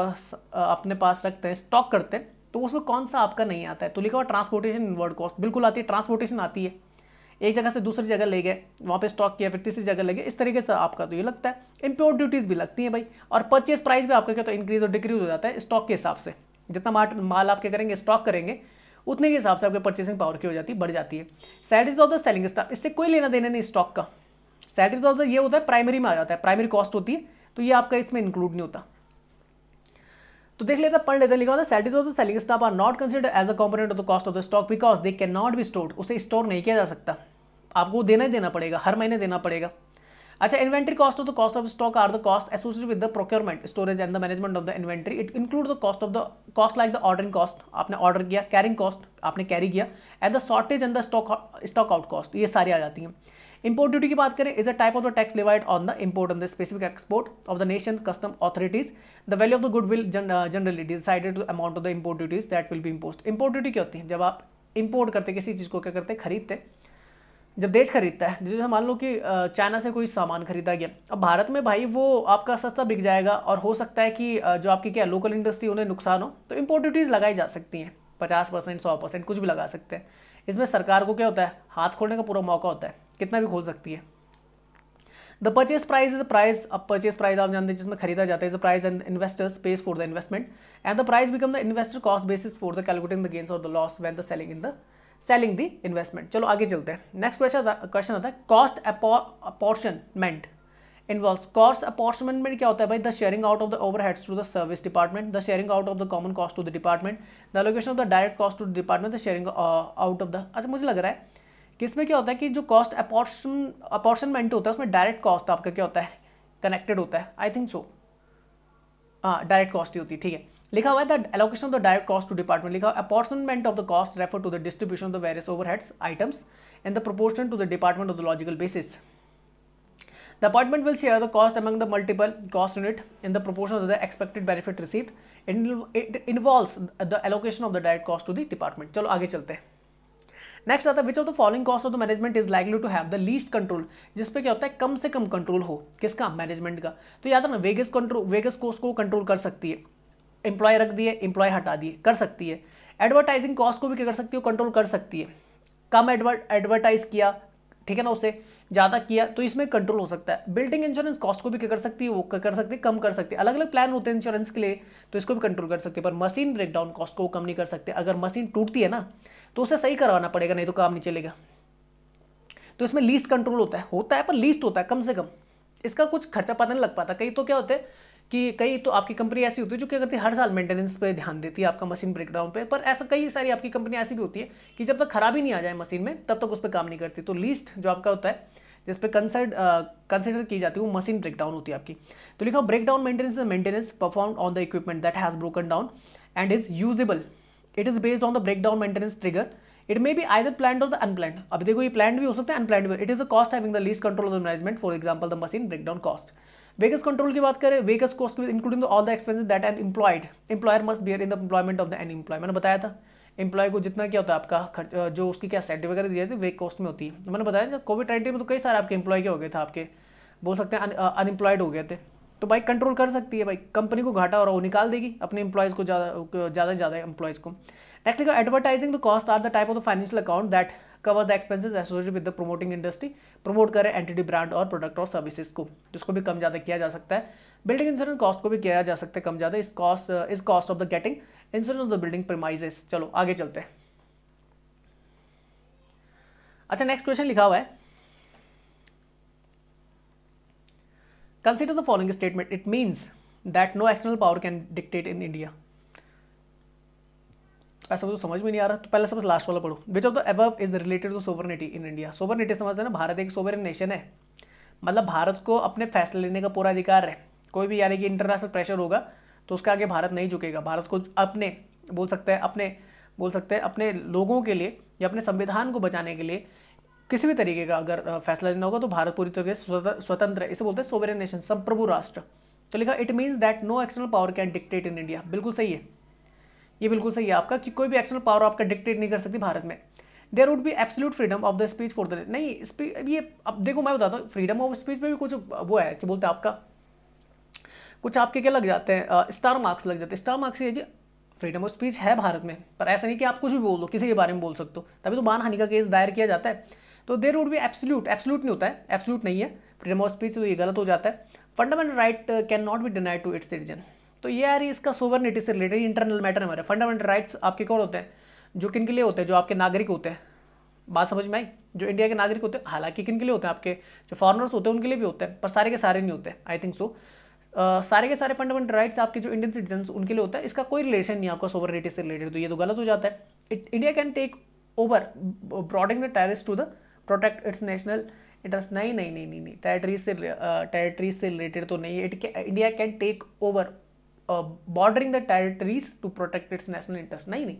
अपने पास रखते हैं स्टॉक करते हैं तो उसमें कौन सा आपका नहीं आता है तो लिखा हुआ ट्रांसपोर्टेशन इनवर्ड कॉस्ट बिल्कुल आती है ट्रांसपोर्टेशन आती है एक जगह से दूसरी जगह ले गए वहाँ पे स्टॉक किया फिर तीसरी जगह ले गए इस तरीके से आपका तो ये लगता है इंपोर्ट ड्यूटीज़ भी लगती हैं भाई और परचेज प्राइस भी आपका क्या तो इंक्रीज और डिक्रीज हो जाता है स्टॉक के हिसाब से जितना माल आप क्या करेंगे स्टॉक करेंगे उतने के हिसाब से आपके परचेसिंग पावर की हो जाती है बढ़ जाती है is of the selling staff इससे कोई लेना देना नहीं स्टॉक का इज ऑफ द ये होता है प्राइमरी में आ जाता है प्राइमरी कॉस्ट होती है तो ये आपका इसमें इंक्लूड नहीं होता तो देख लेता पढ़ लेता लिखा होता है salaries of the selling staff are not consider as a component of the cost of the stock because they can not be stored उसे स्टोर नहीं किया जा सकता आपको देना ही देना पड़ेगा हर महीने देना पड़ेगा अच्छा inventory cost of the cost of stock are the cost associate with the procurement storage and the management of the inventory it include the cost of the cost like the ordering cost आपने order किया carrying cost आपने carry किया at the shortage and the stock stock out cost ये सारी आ जाती हैं import duty की बात करें is a type of the tax levied on the import on the specific export of the nation custom authorities the value of the good will generally decided amount of the import duties that will be imposed import duty क्या होती है जब आप import करते किसी चीज़ को क्या करते खरीदते जब देश खरीदता है जैसे मान लो कि चाइना से कोई सामान खरीदा गया अब भारत में भाई वो आपका सस्ता बिक जाएगा और हो सकता है कि जो आपकी क्या लोकल इंडस्ट्री उन्हें नुकसान हो तो इम्पोर्ट ड्यूटीज़ लगाई जा सकती हैं पचास परसेंट सौ परसेंट कुछ भी लगा सकते हैं इसमें सरकार को क्या होता है हाथ खोलने का पूरा मौका होता है कितना भी खोल सकती है the purchase price is the price अब परचेज प्राइस आप जानते हैं जिसमें खरीदा जाता है is price and investors pays for the investment and the price become the investor cost basis for the calculating the gains और the loss when the selling in the selling the investment चलो आगे चलते हैं next question question आता है cost apportionment involve cost apportionment में क्या होता है भाई the sharing out of the heads to the service department the sharing out of the common cost to the department the location of the direct cost to the department the sharing out of the अच्छा मुझे लग रहा है कि इसमें क्या होता है कि जो कॉस्ट अपॉर्शन अपॉर्शनमेंट होता है उसमें डायरेक्ट कॉस्ट आपका क्या होता है कनेक्टेड होता है आई थिंक सो हाँ डायरेक्ट कॉस्ट ही होती है ठीक है लिखा हुआ है the allocation of the direct cost to department लिखा हुआ apportionment of the cost refer to the distribution of the various overheads items and the proportion to the department of the logical basis the appointment will share the cost among the multiple cost unit in the proportion of the expected benefit receive it involve the allocation of the direct cost to the department चलो आगे चलते हैं next आता है which of the following cost of the management is likely to have the least control जिस पे क्या होता है कम से कम कंट्रोल हो किसका मैनेजमेंट का तो याद रखना वेगस कंट्रोल वेगस कोस्ट को कंट्रोल कर सकती है एम्प्लॉय रख दिए एम्प्लॉय हटा दिए कर सकती है एडवर्टाइजिंग कॉस्ट को भी क्या कर सकती है कंट्रोल कर सकती है कम एडवर्ट एडवर्टाइज किया ठीक है ना उसे ज़्यादा किया तो इसमें कंट्रोल हो सकता है बिल्डिंग इंश्योरेंस कॉस्ट को भी क्या कर सकती है वो कर सकती है कम कर सकती है अलग अलग प्लान होते हैं इंश्योरेंस के लिए तो इसको भी कंट्रोल कर सकते हैं पर मशीन ब्रेकडाउन कॉस्ट को कम नहीं कर सकते अगर मशीन टूटती है ना तो उसे सही करवाना पड़ेगा नहीं तो काम नहीं चलेगा तो इसमें लीस्ट कंट्रोल होता है होता है पर लीस्ट होता है कम से कम इसका कुछ खर्चा पता नहीं लग पाता कहीं तो क्या होता है कि कई तो आपकी कंपनी ऐसी होती है जो क्या करती है हर साल मेंटेनेंस पे ध्यान देती है आपका मशीन ब्रेकडाउन पे पर ऐसा कई सारी आपकी कंपनी ऐसी भी होती है कि जब तक खराबी नहीं आ जाए मशीन में तब तक उस पर काम नहीं करती तो लीस्ट जो आपका होता है जिस पर कंसर्ड कंसिडर की जाती है वो मशीन ब्रेकडाउन होती है आपकी तो लिखा breakdown maintenance maintenance perform on the equipment that has broken down and is usable it is based on the breakdown maintenance trigger it may be the plan और द अनप्लान अभी देखो ये plan भी हो सकता है अनप्लान भी it is a cost having the least control of the management for example the machine breakdown cost wages control की बात करें wages cost including all the expenses that an employed employer must bear in the employment of the an employ मैंने बताया था employ को जितना क्या होता है आपका खर्च जो उसकी क्या सैलरी वगैरह दी जाती है वेग कॉस्ट में होती है मैंने बताया कोविड नाइन्टीन में तो कई सारे आपके एम्प्लॉय के हो गए थे आपके बोल सकते हैं अनएम्प्लॉयड हो गए थे तो भाई कंट्रोल कर सकती है भाई कंपनी को घाटा हो रहा वो निकाल देगी अपने एम्प्लॉयज़ को ज़्यादा ज़्यादा ज़्यादा एम्प्लॉयज़ को नेक्स्ट लिखा advertising the cost are the type of the financial account that cover the expenses associated with the promoting industry promote करें एंटिटी ब्रांड और प्रोडक्ट और सर्विसेज को जिसको भी कम ज़्यादा किया जा सकता है बिल्डिंग इंश्योरेंस कॉस्ट को भी किया जा सकता है कम ज़्यादा इस कॉस्ट इस cost of the getting insurance of the building premises चलो आगे चलते हैं अच्छा नेक्स्ट क्वेश्चन लिखा हुआ है consider the following statement it means that no external power can dictate in India ऐसा तो समझ में नहीं आ रहा तो पहले सबसे लास्ट वाला पढ़ो which of the above is related to sovereignty in India sovereignty समझते हैं ना भारत एक सोवरन नेशन है मतलब भारत को अपने फैसले लेने का पूरा अधिकार है कोई भी यानी कि इंटरनेशनल प्रेशर होगा तो उसका आगे भारत नहीं झुकेगा भारत को अपने बोल सकते हैं अपने बोल सकते हैं अपने लोगों के लिए या अपने संविधान को बचाने के लिए किसी भी तरीके का अगर फैसला लेना होगा तो भारत पूरी तरीके से स्वतंत्र है इसे बोलते हैं सोवेरियन नेशन संप्रभु राष्ट्र तो लिखा it means that no external power can dictate in India बिल्कुल सही है ये बिल्कुल सही है आपका कि कोई भी एक्सटर्नल पावर आपका डिक्टेट नहीं कर सकती भारत में there would be absolute freedom of the speech for the नहीं ये अब देखो मैं बताता हूँ फ्रीडम ऑफ स्पीच में भी कुछ वो है कि बोलते हैं आपका कुछ आपके क्या लग जाते हैं स्टार मार्क्स लग जाते हैं स्टार मार्क्स ये जी फ्रीडम ऑफ स्पीच है भारत में पर ऐसा नहीं कि आप कुछ भी बोल दो किसी के बारे में बोल सकते हो तभी तो बान हानि का केस दायर किया जाता है तो there would be absolute absolute नहीं होता है एब्सोल्यूट नहीं है फ्रीडम ऑफ स्पीच तो ये गलत हो जाता है fundamental right can not be denied to its citizen तो ये आ रही है इसका सोवर्निटी से रिलेटेड इंटरनल मैटर हमारे फंडामेंटल राइट्स आपके कौन होते हैं जो किन के लिए होते हैं जो आपके नागरिक होते हैं बात समझ में आई जो इंडिया के नागरिक होते हैं हालांकि किन के लिए होते हैं आपके जो फॉरनर्स होते हैं उनके लिए भी होते हैं पर सारे के सारे नहीं होते आई थिंक सो सारे के सारे फंडामेंटल राइट्स आपके जो इंडियन सिटीजन उनके लिए होता है इसका कोई रिलेशन नहीं आपका सोवरिटी से रिलेटेड तो ये तो गलत हो जाता है it India can take over bordering the territories to the protect its national interest नहीं नहीं नहीं नहीं नहीं टेरेटरी से टेरेटरी से रिलेटेड तो नहीं है it India can take over bordering the territories to protect its national interest नहीं नहीं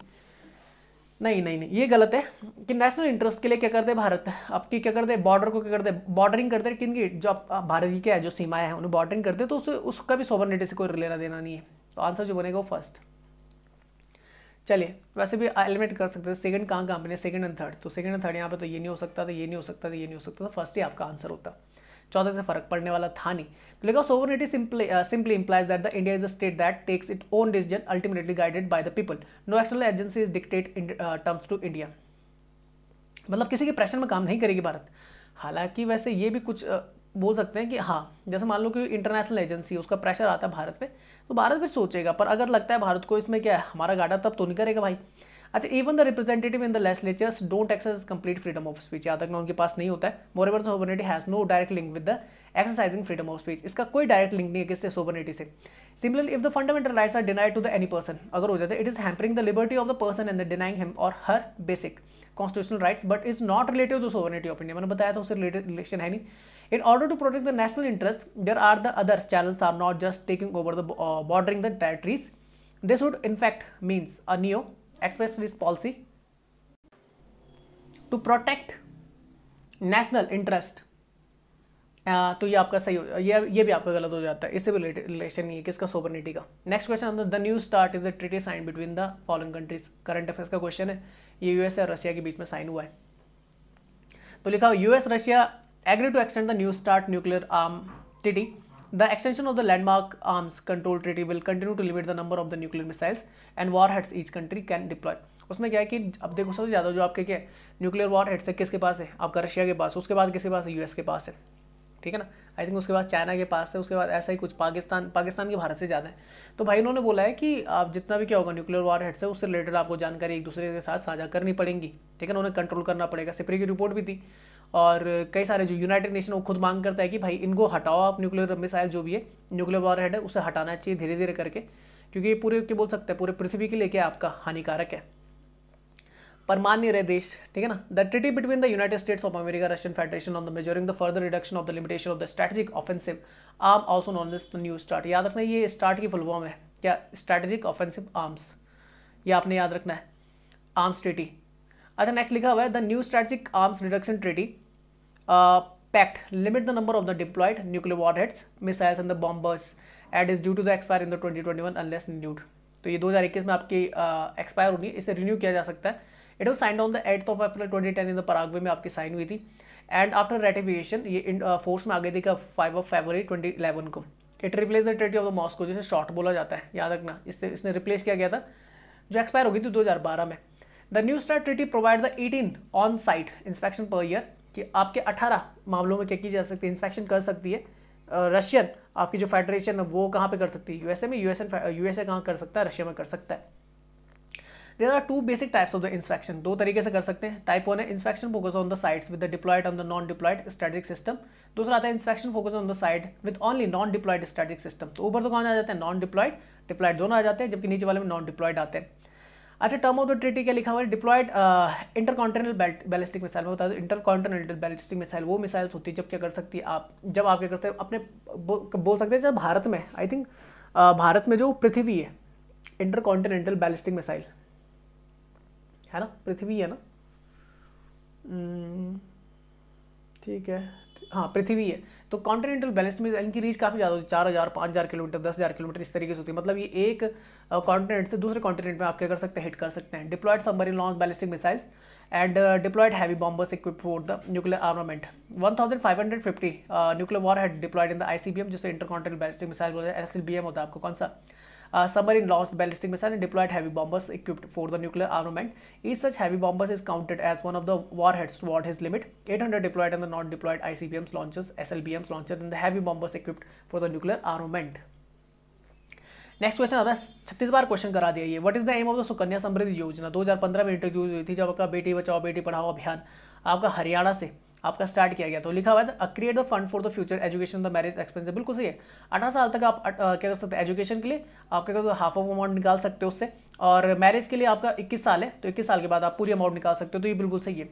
नहीं नहीं नहीं ये गलत है कि नेशनल इंटरेस्ट के लिए क्या करते हैं भारत आपकी क्या करते हैं बॉर्डर को क्या करते हैं बॉर्डरिंग करते हैं किनकी जो भारत की क्या है जो सीमाएं हैं उन्हें बॉर्डरिंग करते हैं तो उसे उसका भी सोवरनिटी से कोई लेना देना नहीं है तो आंसर जो बनेगा वो फर्स्ट चलिए वैसे भी एलिमेंट कर सकते हैं सेकंड कहाँ कहाँ बने सेकंड एंड थर्ड तो सेकंड एंड थर्ड यहाँ पे तो ये नहीं हो सकता था ये नहीं हो सकता था ये नहीं हो सकता था फर्स्ट ही आपका आंसर होता है चौदह से फर्क पड़ने वाला था नहीं तो because sovereignty simply implies that the India is a state that takes its own decision ultimately guided by the people no external agency is dictate terms to India मतलब किसी के प्रेशर में काम नहीं करेगी भारत हालांकि वैसे ये भी कुछ uh, बोल सकते हैं कि हाँ जैसे मान लो कि इंटरनेशनल एजेंसी उसका प्रेशर आता है भारत पे तो भारत फिर सोचेगा पर अगर लगता है भारत को इसमें क्या है हमारा गाड़ा तब तो नहीं करेगा भाई अच्छा even the representative in the legislatures don't exercise complete freedom of speech याद तक उनके पास नहीं होता है moreover sovereignty has no direct link with the exercising freedom of speech इसका कोई डायरेक्ट लिंक नहीं है किससे सोवर्निटी से similarly if the fundamental rights are denied to the any person अगर हो जाता है it is hampering the liberty of the person and the denying him or her basic constitutional rights but is not related to sovereignty of India मैंने बताया था उससे related relation है नहीं in order to protect the national interest there are the other channels are not just taking over the bordering the territories this would in fact means a new express this policy to protect national interest तो ये आपका सही हो ये ये भी आपका गलत हो जाता है इससे भी रिलेशन नहीं है किसका सोवर्निटी का next question the new start is the treaty sign between the following countries current affairs का क्वेश्चन है ये यूएस और रशिया के बीच में साइन हुआ है तो लिखा US Russia agree to extend the new start nuclear arm treaty The extension of the landmark arms control treaty will continue to limit the number of the nuclear missiles and warheads each country can deploy. उसमें क्या है कि अब देखो सबसे ज़्यादा जो आपके क्या है न्यूक्लियर वॉर हेड्स है किसके पास है आपका रशिया के पास उसके बाद किसके पास है यूएस के पास है ठीक है ना आई थिंक उसके बाद चाइना के पास है उसके बाद ऐसा ही कुछ पाकिस्तान पाकिस्तान के भारत से ज़्यादा है तो भाई उन्होंने बोला है कि आप जितना भी क्या होगा न्यूक्लियर वॉर हेड से उससे रिलेटेड आपको जानकारी एक दूसरे के साथ साझा करनी पड़ेगी ठीक है ना उन्हें कंट्रोल करना पड़ेगा सिपरी की रिपोर्ट भी थी और कई सारे जो यूनाइटेड नेशन वो खुद मांग करता है कि भाई इनको हटाओ आप न्यूक्लियर मिसाइल जो भी है न्यूक्लियर वॉर हेड है उसे हटाना चाहिए धीरे धीरे करके क्योंकि ये पूरे क्या बोल सकते हैं पूरे पृथ्वी के लिए क्या आपका हानिकारक है पर मान नहीं रहे देश ठीक है ना the treaty between the United States of America Russian Federation on the measuring the further reduction of the limitation of the strategic offensive arm also known this new start याद रखना ये स्टार्ट की फुल फॉर्म है क्या strategic offensive arms ये आपने याद रखना है आर्म्स ट्रिटी अच्छा नेक्स्ट लिखा हुआ है the new strategic arms reduction treaty Uh, pact limit the number of the deployed nuclear warheads missiles and the bombers and is due to the expire in the 2021 unless renewed तो ये 2021 में आपकी expire होनी है इसे renew किया जा सकता है it was signed on the eight of April 2010 in the Paraguay में आपकी साइन हुई थी एंड आफ्टर रेटिफिकेशन ये फोर्स uh, में आ गई थी का फाइव ऑफ फेवरी 2011 को it replace the treaty of the Moscow जिसे शॉर्ट बोला जाता है याद रखना इससे इसने रिप्लेस किया गया था जो एक्सपायर हो गई थी 2012 में the new star treaty provide the eighteen on site inspection per year कि आपके 18 मामलों में क्या की जा सकती है इंस्पेक्शन कर सकती है रशियन आपकी जो फेडरेशन है वो कहाँ पे कर सकती है यूएसए में यूएसए यूएसए कहाँ कर सकता है रशिया में कर सकता है there are two basic types of the inspection दो तरीके से कर सकते हैं टाइप वन है inspection focus on the sites with the deployed on the non deployed strategic system दूसरा आता है inspection focus on the site with only non deployed strategic system तो ऊपर तो कौन आ जाता है नॉन डिप्लॉयड डिप्लॉयड दोनों आ जाते हैं जबकि नीचे वाले में नॉन डिप्लॉयड आते हैं अच्छा टर्म ऑफ द ट्रिटी क्या लिखा हुआ है डिप्लॉयड इंटरकॉन्टिनेंटल बैलिस्टिक मिसाइल मैं बता इंटर इंटरकॉन्टिनेंटल बैलिस्टिक मिसाइल वो मिसाइल्स होती है जब क्या कर सकती है आप जब आप क्या करते हैं अपने बो, बोल सकते हैं जब भारत में आई थिंक uh, भारत में जो पृथ्वी है इंटरकॉन्टिनेंटल बैलिस्टिक मिसाइल है ना पृथ्वी है ना hmm, ठीक है हाँ पृथ्वी है तो कॉन्टिनेंटल बैलेंस में इनकी रीच काफ़ी ज़्यादा होती है चार हज़ार पाँच हज़ार किलोमीटर दस हज़ार किलोमीटर इस तरीके से होती है मतलब ये एक कॉन्टिनेंट से दूसरे कॉन्टिनेंट में आप क्या कर सकते हैं हिट कर सकते हैं deployed submarine launch ballistic missiles and deployed heavy bombers equip for the nuclear armament fifty nuclear war had deployed in the ICBM inter intercontinental ballistic missile बोलते हैं एम होता है आपको कौन सा submarine launched ballistic missile and deployed heavy bombers equipped for the nuclear armament. Each such heavy bombers is counted as one of the warheads toward his limit. 800 deployed and the not deployed ICBMs launchers, SLBMs launchers and the heavy bombers equipped for the nuclear armament. Next question आता है छत्तीस बार question करा दिया ये what is the aim of the Sukanya Samriddhi Yojana 2015 में interview हुई थी जब आपका बेटी बचाओ बेटी पढ़ाओ अभियान आपका हरियाणा से आपका स्टार्ट किया गया तो लिखा हुआ था create the fund for the future education the marriage expense बिल्कुल सही है अठारह साल तक आप क्या कर सकते हैं एजुकेशन के लिए आप क्या कर सकते हाफ ऑफ अमाउंट निकाल सकते हो उससे और मैरिज के लिए आपका इक्कीस साल है तो इक्कीस साल के बाद आप पूरी अमाउंट निकाल सकते हो तो ये बिल्कुल सही है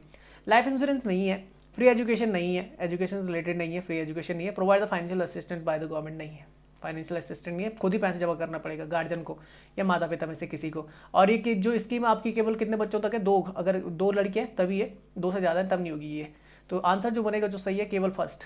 लाइफ इंश्योरेंस नहीं है फ्री एजुकेशन नहीं है एजुकेशन रिलेटेड नहीं है फ्री एजुकेशन नहीं है provide the financial assistant by the government नहीं है फाइनेंशियल असिस्टेंट नहीं है खुद ही पैसे जमा करना पड़ेगा गार्जियन को या माता पिता में से किसी को और ये कि जो स्कीम आपकी केवल कितने बच्चों तक है दो अगर दो लड़के हैं तभी है दो से ज़्यादा है तब नहीं होगी ये तो आंसर जो बनेगा जो सही है केवल फर्स्ट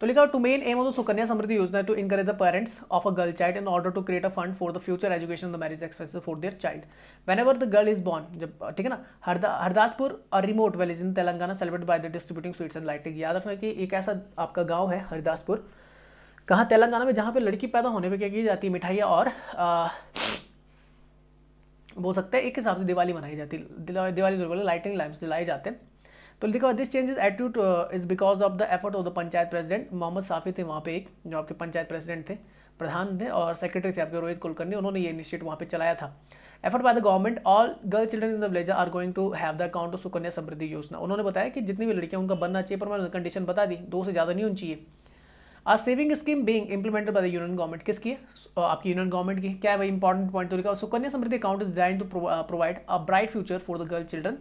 तो लिखा two main aim of Sukanya Samriddhi Yojana to encourage the parents of a girl child in order to create a fund for the future education the marriage expenses for their child whenever the girl is born जब ठीक है ना हरदा हरदासपुर और remote village in Telangana celebrate by the distributing sweets and lighting याद रखना कि एक ऐसा आपका गाँव है हरदासपुर कहाँ तेलंगाना में जहाँ पर लड़की पैदा होने पर क्या की जाती है मिठाइयाँ और आ, बोल सकते हैं एक हिसाब से दिवाली मनाई जाती है दिवाली दिवाली लाइटिंग लैम्प्स जलाए जाते हैं तो लिखा this changes attitude is because of the effort of the panchayat president Mohammad Safi थे वहाँ पे एक जो आपके पंचायत प्रेसिडेंट थे प्रधान थे और सेक्रेटरी थे आपके रोहित कुलकर्णी उन्होंने ये इनिशिएट वहाँ पे चलाया था effort by the government all girl children in the village are going to have the account of Sukanya Samriddhi Yojana उन्होंने बताया कि जितनी भी लड़कियां उनका बनना चाहिए पर मैंने कंडीशन बता दी दो से ज़्यादा नहीं होनी चाहिए a saving scheme being implemented by the union government किसकी है uh, आपकी यूनियन गवर्नमेंट की क्या है भाई इंपॉर्टेंट पॉइंट तो लिखा सुकन्या समृद्धि अकाउंट इज डाइन to provide a bright future for the girl children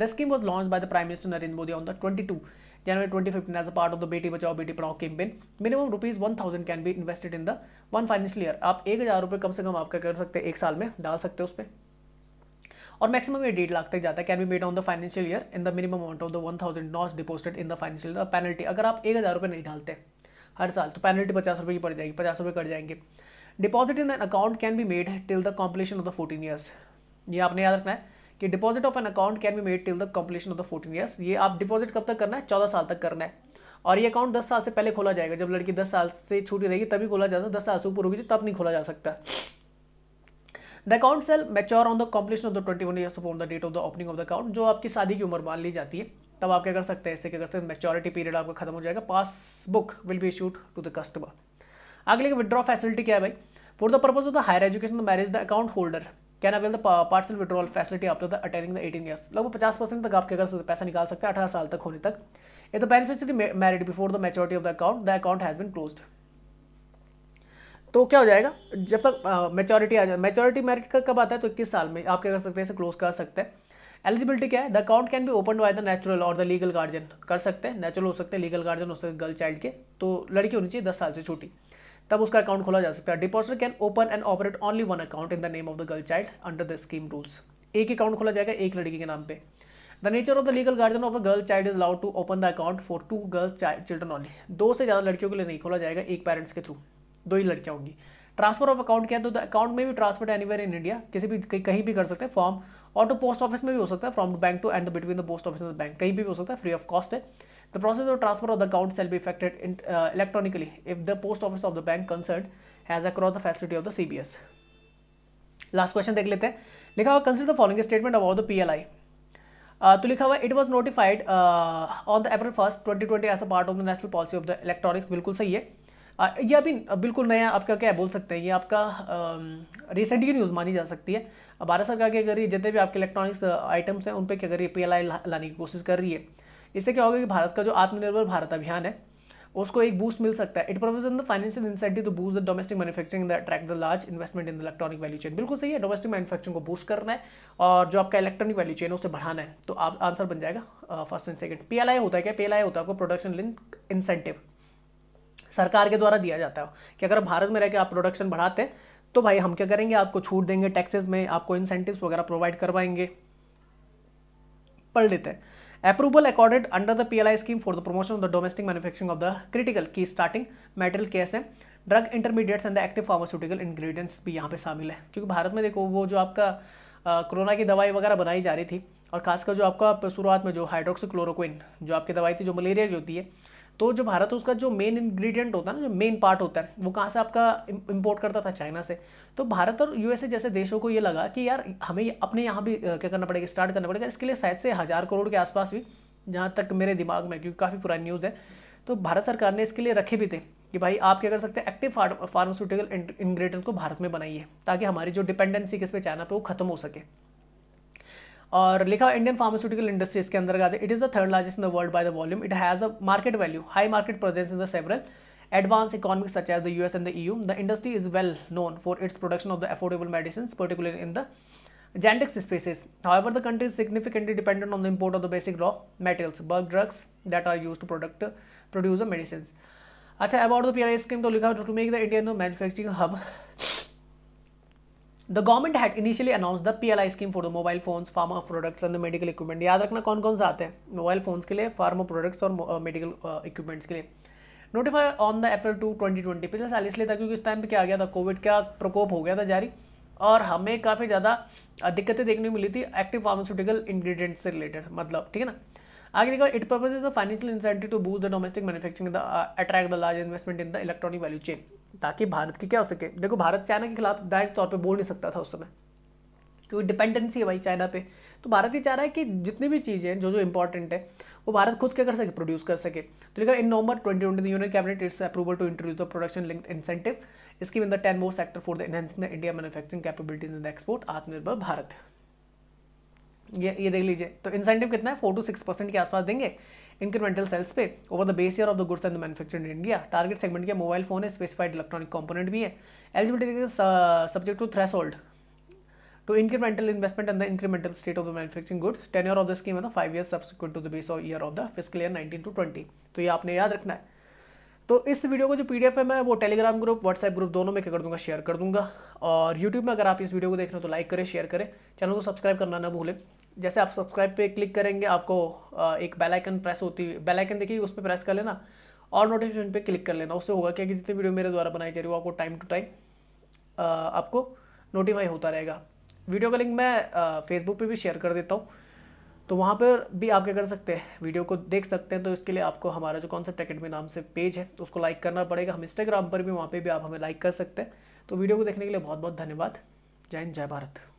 The scheme was launched by the Prime Minister Narendra Modi on the 22 January 2015 as a part of the Beti Bachao Beti Padhao campaign. Minimum rupees 1000 can be invested in the one financial year. आप एक हज़ार रुपये कम से कम आपका कर सकते हैं एक साल में डाल सकते हो उस पर और मैक्सिमम ये डेढ़ लाख तक जाता है can be made on the financial year in the minimum amount of the one thousand not deposited in the financial penalty अगर आप एक हज़ार रुपये नहीं डालते हर साल तो पेनल्टी पचास रुपये की पड़ जाएगी पचास रुपये कट जाएंगे deposit in an account can be made till the completion of the fourteen years ये आपने याद रखना है कि deposit of an account can be made till the completion of the fourteen years ये आप डिपॉजिट कब तक करना है चौदह साल तक करना है और ये अकाउंट दस साल से पहले खोला जाएगा जब लड़की दस साल से छूटी रहेगी तभी खोला जाता है दस साल से ऊपर होगी तब नहीं खोला जा सकता the account shall mature on the completion of the twenty one years on the date of the opening of the account जो आपकी शादी की उम्र मान ली जाती है तब आप क्या कर सकते हैं इससे क्या कर सकते हैं मेच्योरिटी पीरियड आपका खत्म हो जाएगा passbook will be issued to the customer अगले विदड्रॉ फैसिलिटी क्या है भाई for the purpose of the higher education marriage the account holder can avail the partial withdrawal facility upon attaining the eighteen years लगभग पचास percent तक आपके अगर पैसा निकाल सकते हैं अठारह साल तक होने तक if the beneficiary married before the maturity of the account the account has been close तो क्या हो जाएगा जब तक मेचोरिटी आ जाए मेचोरिटी मैरिट का कब आता है तो इक्कीस साल में आप क्या कर सकते हैं इसे क्लोज कर सकते हैं एलिजिबिलिटी क्या है the account can be open by the natural और द लीगल गार्जियन कर सकते हैं नेचुरल हो सकते हैं लीगल गार्जियन हो सकते हैं गर्ल चाइल्ड के तो लड़की होनी चाहिए दस साल से छोटी तब उसका अकाउंट खोला जा सकता है depositor can open and operate only one account in the name of the girl child under the scheme rules एक अकाउंट खोला जाएगा एक लड़की के नाम पे the nature of the legal guardian of a girl child is allowed to open the account for two girl children only दो से ज़्यादा लड़कियों के लिए नहीं खोला जाएगा एक पेरेंट्स के थ्रू दो ही लड़कियाँ होंगी ट्रांसफर ऑफ अकाउंट क्या है तो द अकाउंट में भी ट्रांसफर एनीवेयर इन इंडिया किसी भी कहीं भी कर सकते हैं फॉर्म और तो पोस्ट ऑफिस में भी हो सकता है from bank to and between the post office and bank कहीं भी हो सकता है फ्री ऑफ कॉस्ट है The process of transfer of the account shall be effected in, uh, electronically if the post office of the bank concerned has across the facility of the CBS. Last question देख लेते हैं लिखा हुआ consider the following statement about the PLI तो लिखा हुआ it was notified on the April first 2020 as a part of the national policy of the electronics बिल्कुल सही है uh, ये अभी uh, बिल्कुल नया आपका क्या बोल सकते हैं ये आपका रिसेंट uh, न्यूज़ मानी जा सकती है भारत सरकार क्या कर रही है जितने भी आपके इलेक्ट्रॉनिक्स आइटम्स uh, हैं उन पर क्या कर रही है पी लाने की कोशिश कर रही है इससे क्या होगा कि भारत का जो आत्मनिर्भर भारत अभियान है उसको एक बूस्ट मिल सकता है it provision the financial incentive to boost the domestic manufacturing the attract the large investment in the electronic value chain बिल्कुल सही है डोमेस्टिक मैन्युफैक्चरिंग को बूस्ट करना है और जो आपका इलेक्ट्रॉनिक वैल्यू चेन है उसे बढ़ाना है तो आप आंसर बन जाएगा फर्स्ट एंड सेकंड पीएलआई होता है क्या पीएलआई होता है आपको प्रोडक्शन लिंक इंसेंटिव सरकार के द्वारा दिया जाता है कि अगर भारत में रहकर आप प्रोडक्शन बढ़ाते हैं तो भाई हम क्या करेंगे आपको छूट देंगे टैक्सेस में आपको इंसेंटिव्स वगैरह प्रोवाइड करवाएंगे पढ़ लेते हैं approval accorded under the PLI scheme for the promotion of the domestic manufacturing of the critical key starting metal case है drug intermediates and the active pharmaceutical ingredients भी यहाँ पे शामिल है क्योंकि भारत में देखो वो जो आपका कोरोना की दवाई वगैरह बनाई जा रही थी और खासकर जो आपका शुरुआत में जो हाइड्रोक्सीक्लोरोक्विन जो आपकी दवाई थी जो मलेरिया की होती है तो जो भारत उसका जो मेन इंग्रेडिएंट होता है ना जो मेन पार्ट होता है वो कहाँ से आपका इंपोर्ट करता था चाइना से तो भारत और यूएसए जैसे देशों को ये लगा कि यार हमें अपने यहाँ भी क्या करना पड़ेगा स्टार्ट करना पड़ेगा इसके लिए शायद से हज़ार करोड़ के आसपास भी जहाँ तक मेरे दिमाग में क्योंकि काफ़ी पुरानी न्यूज़ है तो भारत सरकार ने इसके लिए रखे भी थे कि भाई आप क्या कर सकते हैं एक्टिव फार्मास्यूटिकल इंग्रेडिएंट को भारत में बनाइए ताकि हमारी जो डिपेंडेंसी किस पे चाइना पे वो खत्म हो सके और लिखा इंडियन फार्मास्यूटिकल इंडस्ट्रीज के अंदर it is the third largest in the world by the volume it has a market value high market presence in the several advance economic such as the US and the EU the industry is well known for its production of the affordable medicine particular in the genetics species ever the country is significantly dependent on the import of the basic raw materials bulk drugs that are use to product produce the medicine अच्छा about the P I scheme तो लिखा to make the Indian manufacturing hub the government had initially announce the P L I scheme for the mobile phones pharma products and the medical equipment याद रखना कौन कौन सा आते हैं mobile phones के लिए फार्मा प्रोडक्ट्स और मेडिकल इक्विपमेंट्स uh, के लिए notify on the April two twenty twenty पिछले साल इसलिए था क्योंकि उस टाइम पर क्या आ गया था कोविड का प्रकोप हो गया था जारी और हमें काफ़ी ज़्यादा दिक्कतें देखने को मिली थी एक्टिव फार्मास्यूटिकल इंग्रीडियंट्स से रिलेटेड मतलब ठीक है ना आगे देखो it purpose is the financial incentive to boost the domestic manufacturing the attract the large investment in the electronic value chain ताकि भारत की क्या हो सके देखो भारत चाइना के खिलाफ डायरेक्ट तौर पर बोल नहीं सकता था उस समय क्योंकि डिपेंडेंसी है भाई चाइना पे तो भारत ये चाह रहा है कि जितनी भी चीज़ें जो जो इंपॉर्टेंट है वो भारत खुद क्या कर सके प्रोड्यूस कर सके तो लेकिन in November twenty twenty union cabinet its approval to introduce the production link incentive इसकी in the ten more sector for the enhancing the India manufacturing capabilities in the export Atmanirbhar Bharat ये ये देख लीजिए तो इंसेंटिव कितना है फोर टू सिक्स परसेंट के आसपास देंगे इंक्रीमेंटल सेल्स पे over the base year of the goods and manufacture in India target segment के मोबाइल फोन है स्पेसिफाइड इलेक्ट्रॉनिक कंपोनेंट भी है eligibility subject to threshold to incremental investment and the incremental state of the manufacturing goods ten year of the scheme है five year subsequent to the base year of the physical year nineteen to twenty तो ये आपने याद रखना है तो इस video को जो पीडीएफ है मैं वो टेलीग्राम ग्रुप व्हाट्सएप ग्रुप दोनों में क्या कर दूंगा शेयर कर दूंगा और यूट्यूब में अगर आप इस वीडियो को देख रहे हो तो लाइक करें शेयर करें चैनल को सब्सक्राइब करना ना भूलें जैसे आप सब्सक्राइब पे क्लिक करेंगे आपको एक बेल आइकन प्रेस होती है बेल आइकन देखिए उस पर प्रेस कर लेना और नोटिफिकेशन पे क्लिक कर लेना उससे होगा क्या कि जितनी वीडियो मेरे द्वारा बनाई जा रही है वो आपको टाइम टू टाइम आपको नोटिफाई होता रहेगा वीडियो का लिंक मैं फेसबुक पे भी शेयर कर देता हूँ तो वहाँ पर भी आप क्या कर सकते हैं वीडियो को देख सकते हैं तो इसके लिए आपको हमारा जो कॉन्सेप्ट अकेडमी नाम से पेज है उसको लाइक करना पड़ेगा हम इंस्टाग्राम पर भी वहाँ पर भी आप हमें लाइक कर सकते हैं तो वीडियो को देखने के लिए बहुत बहुत धन्यवाद जय हिंद जय भारत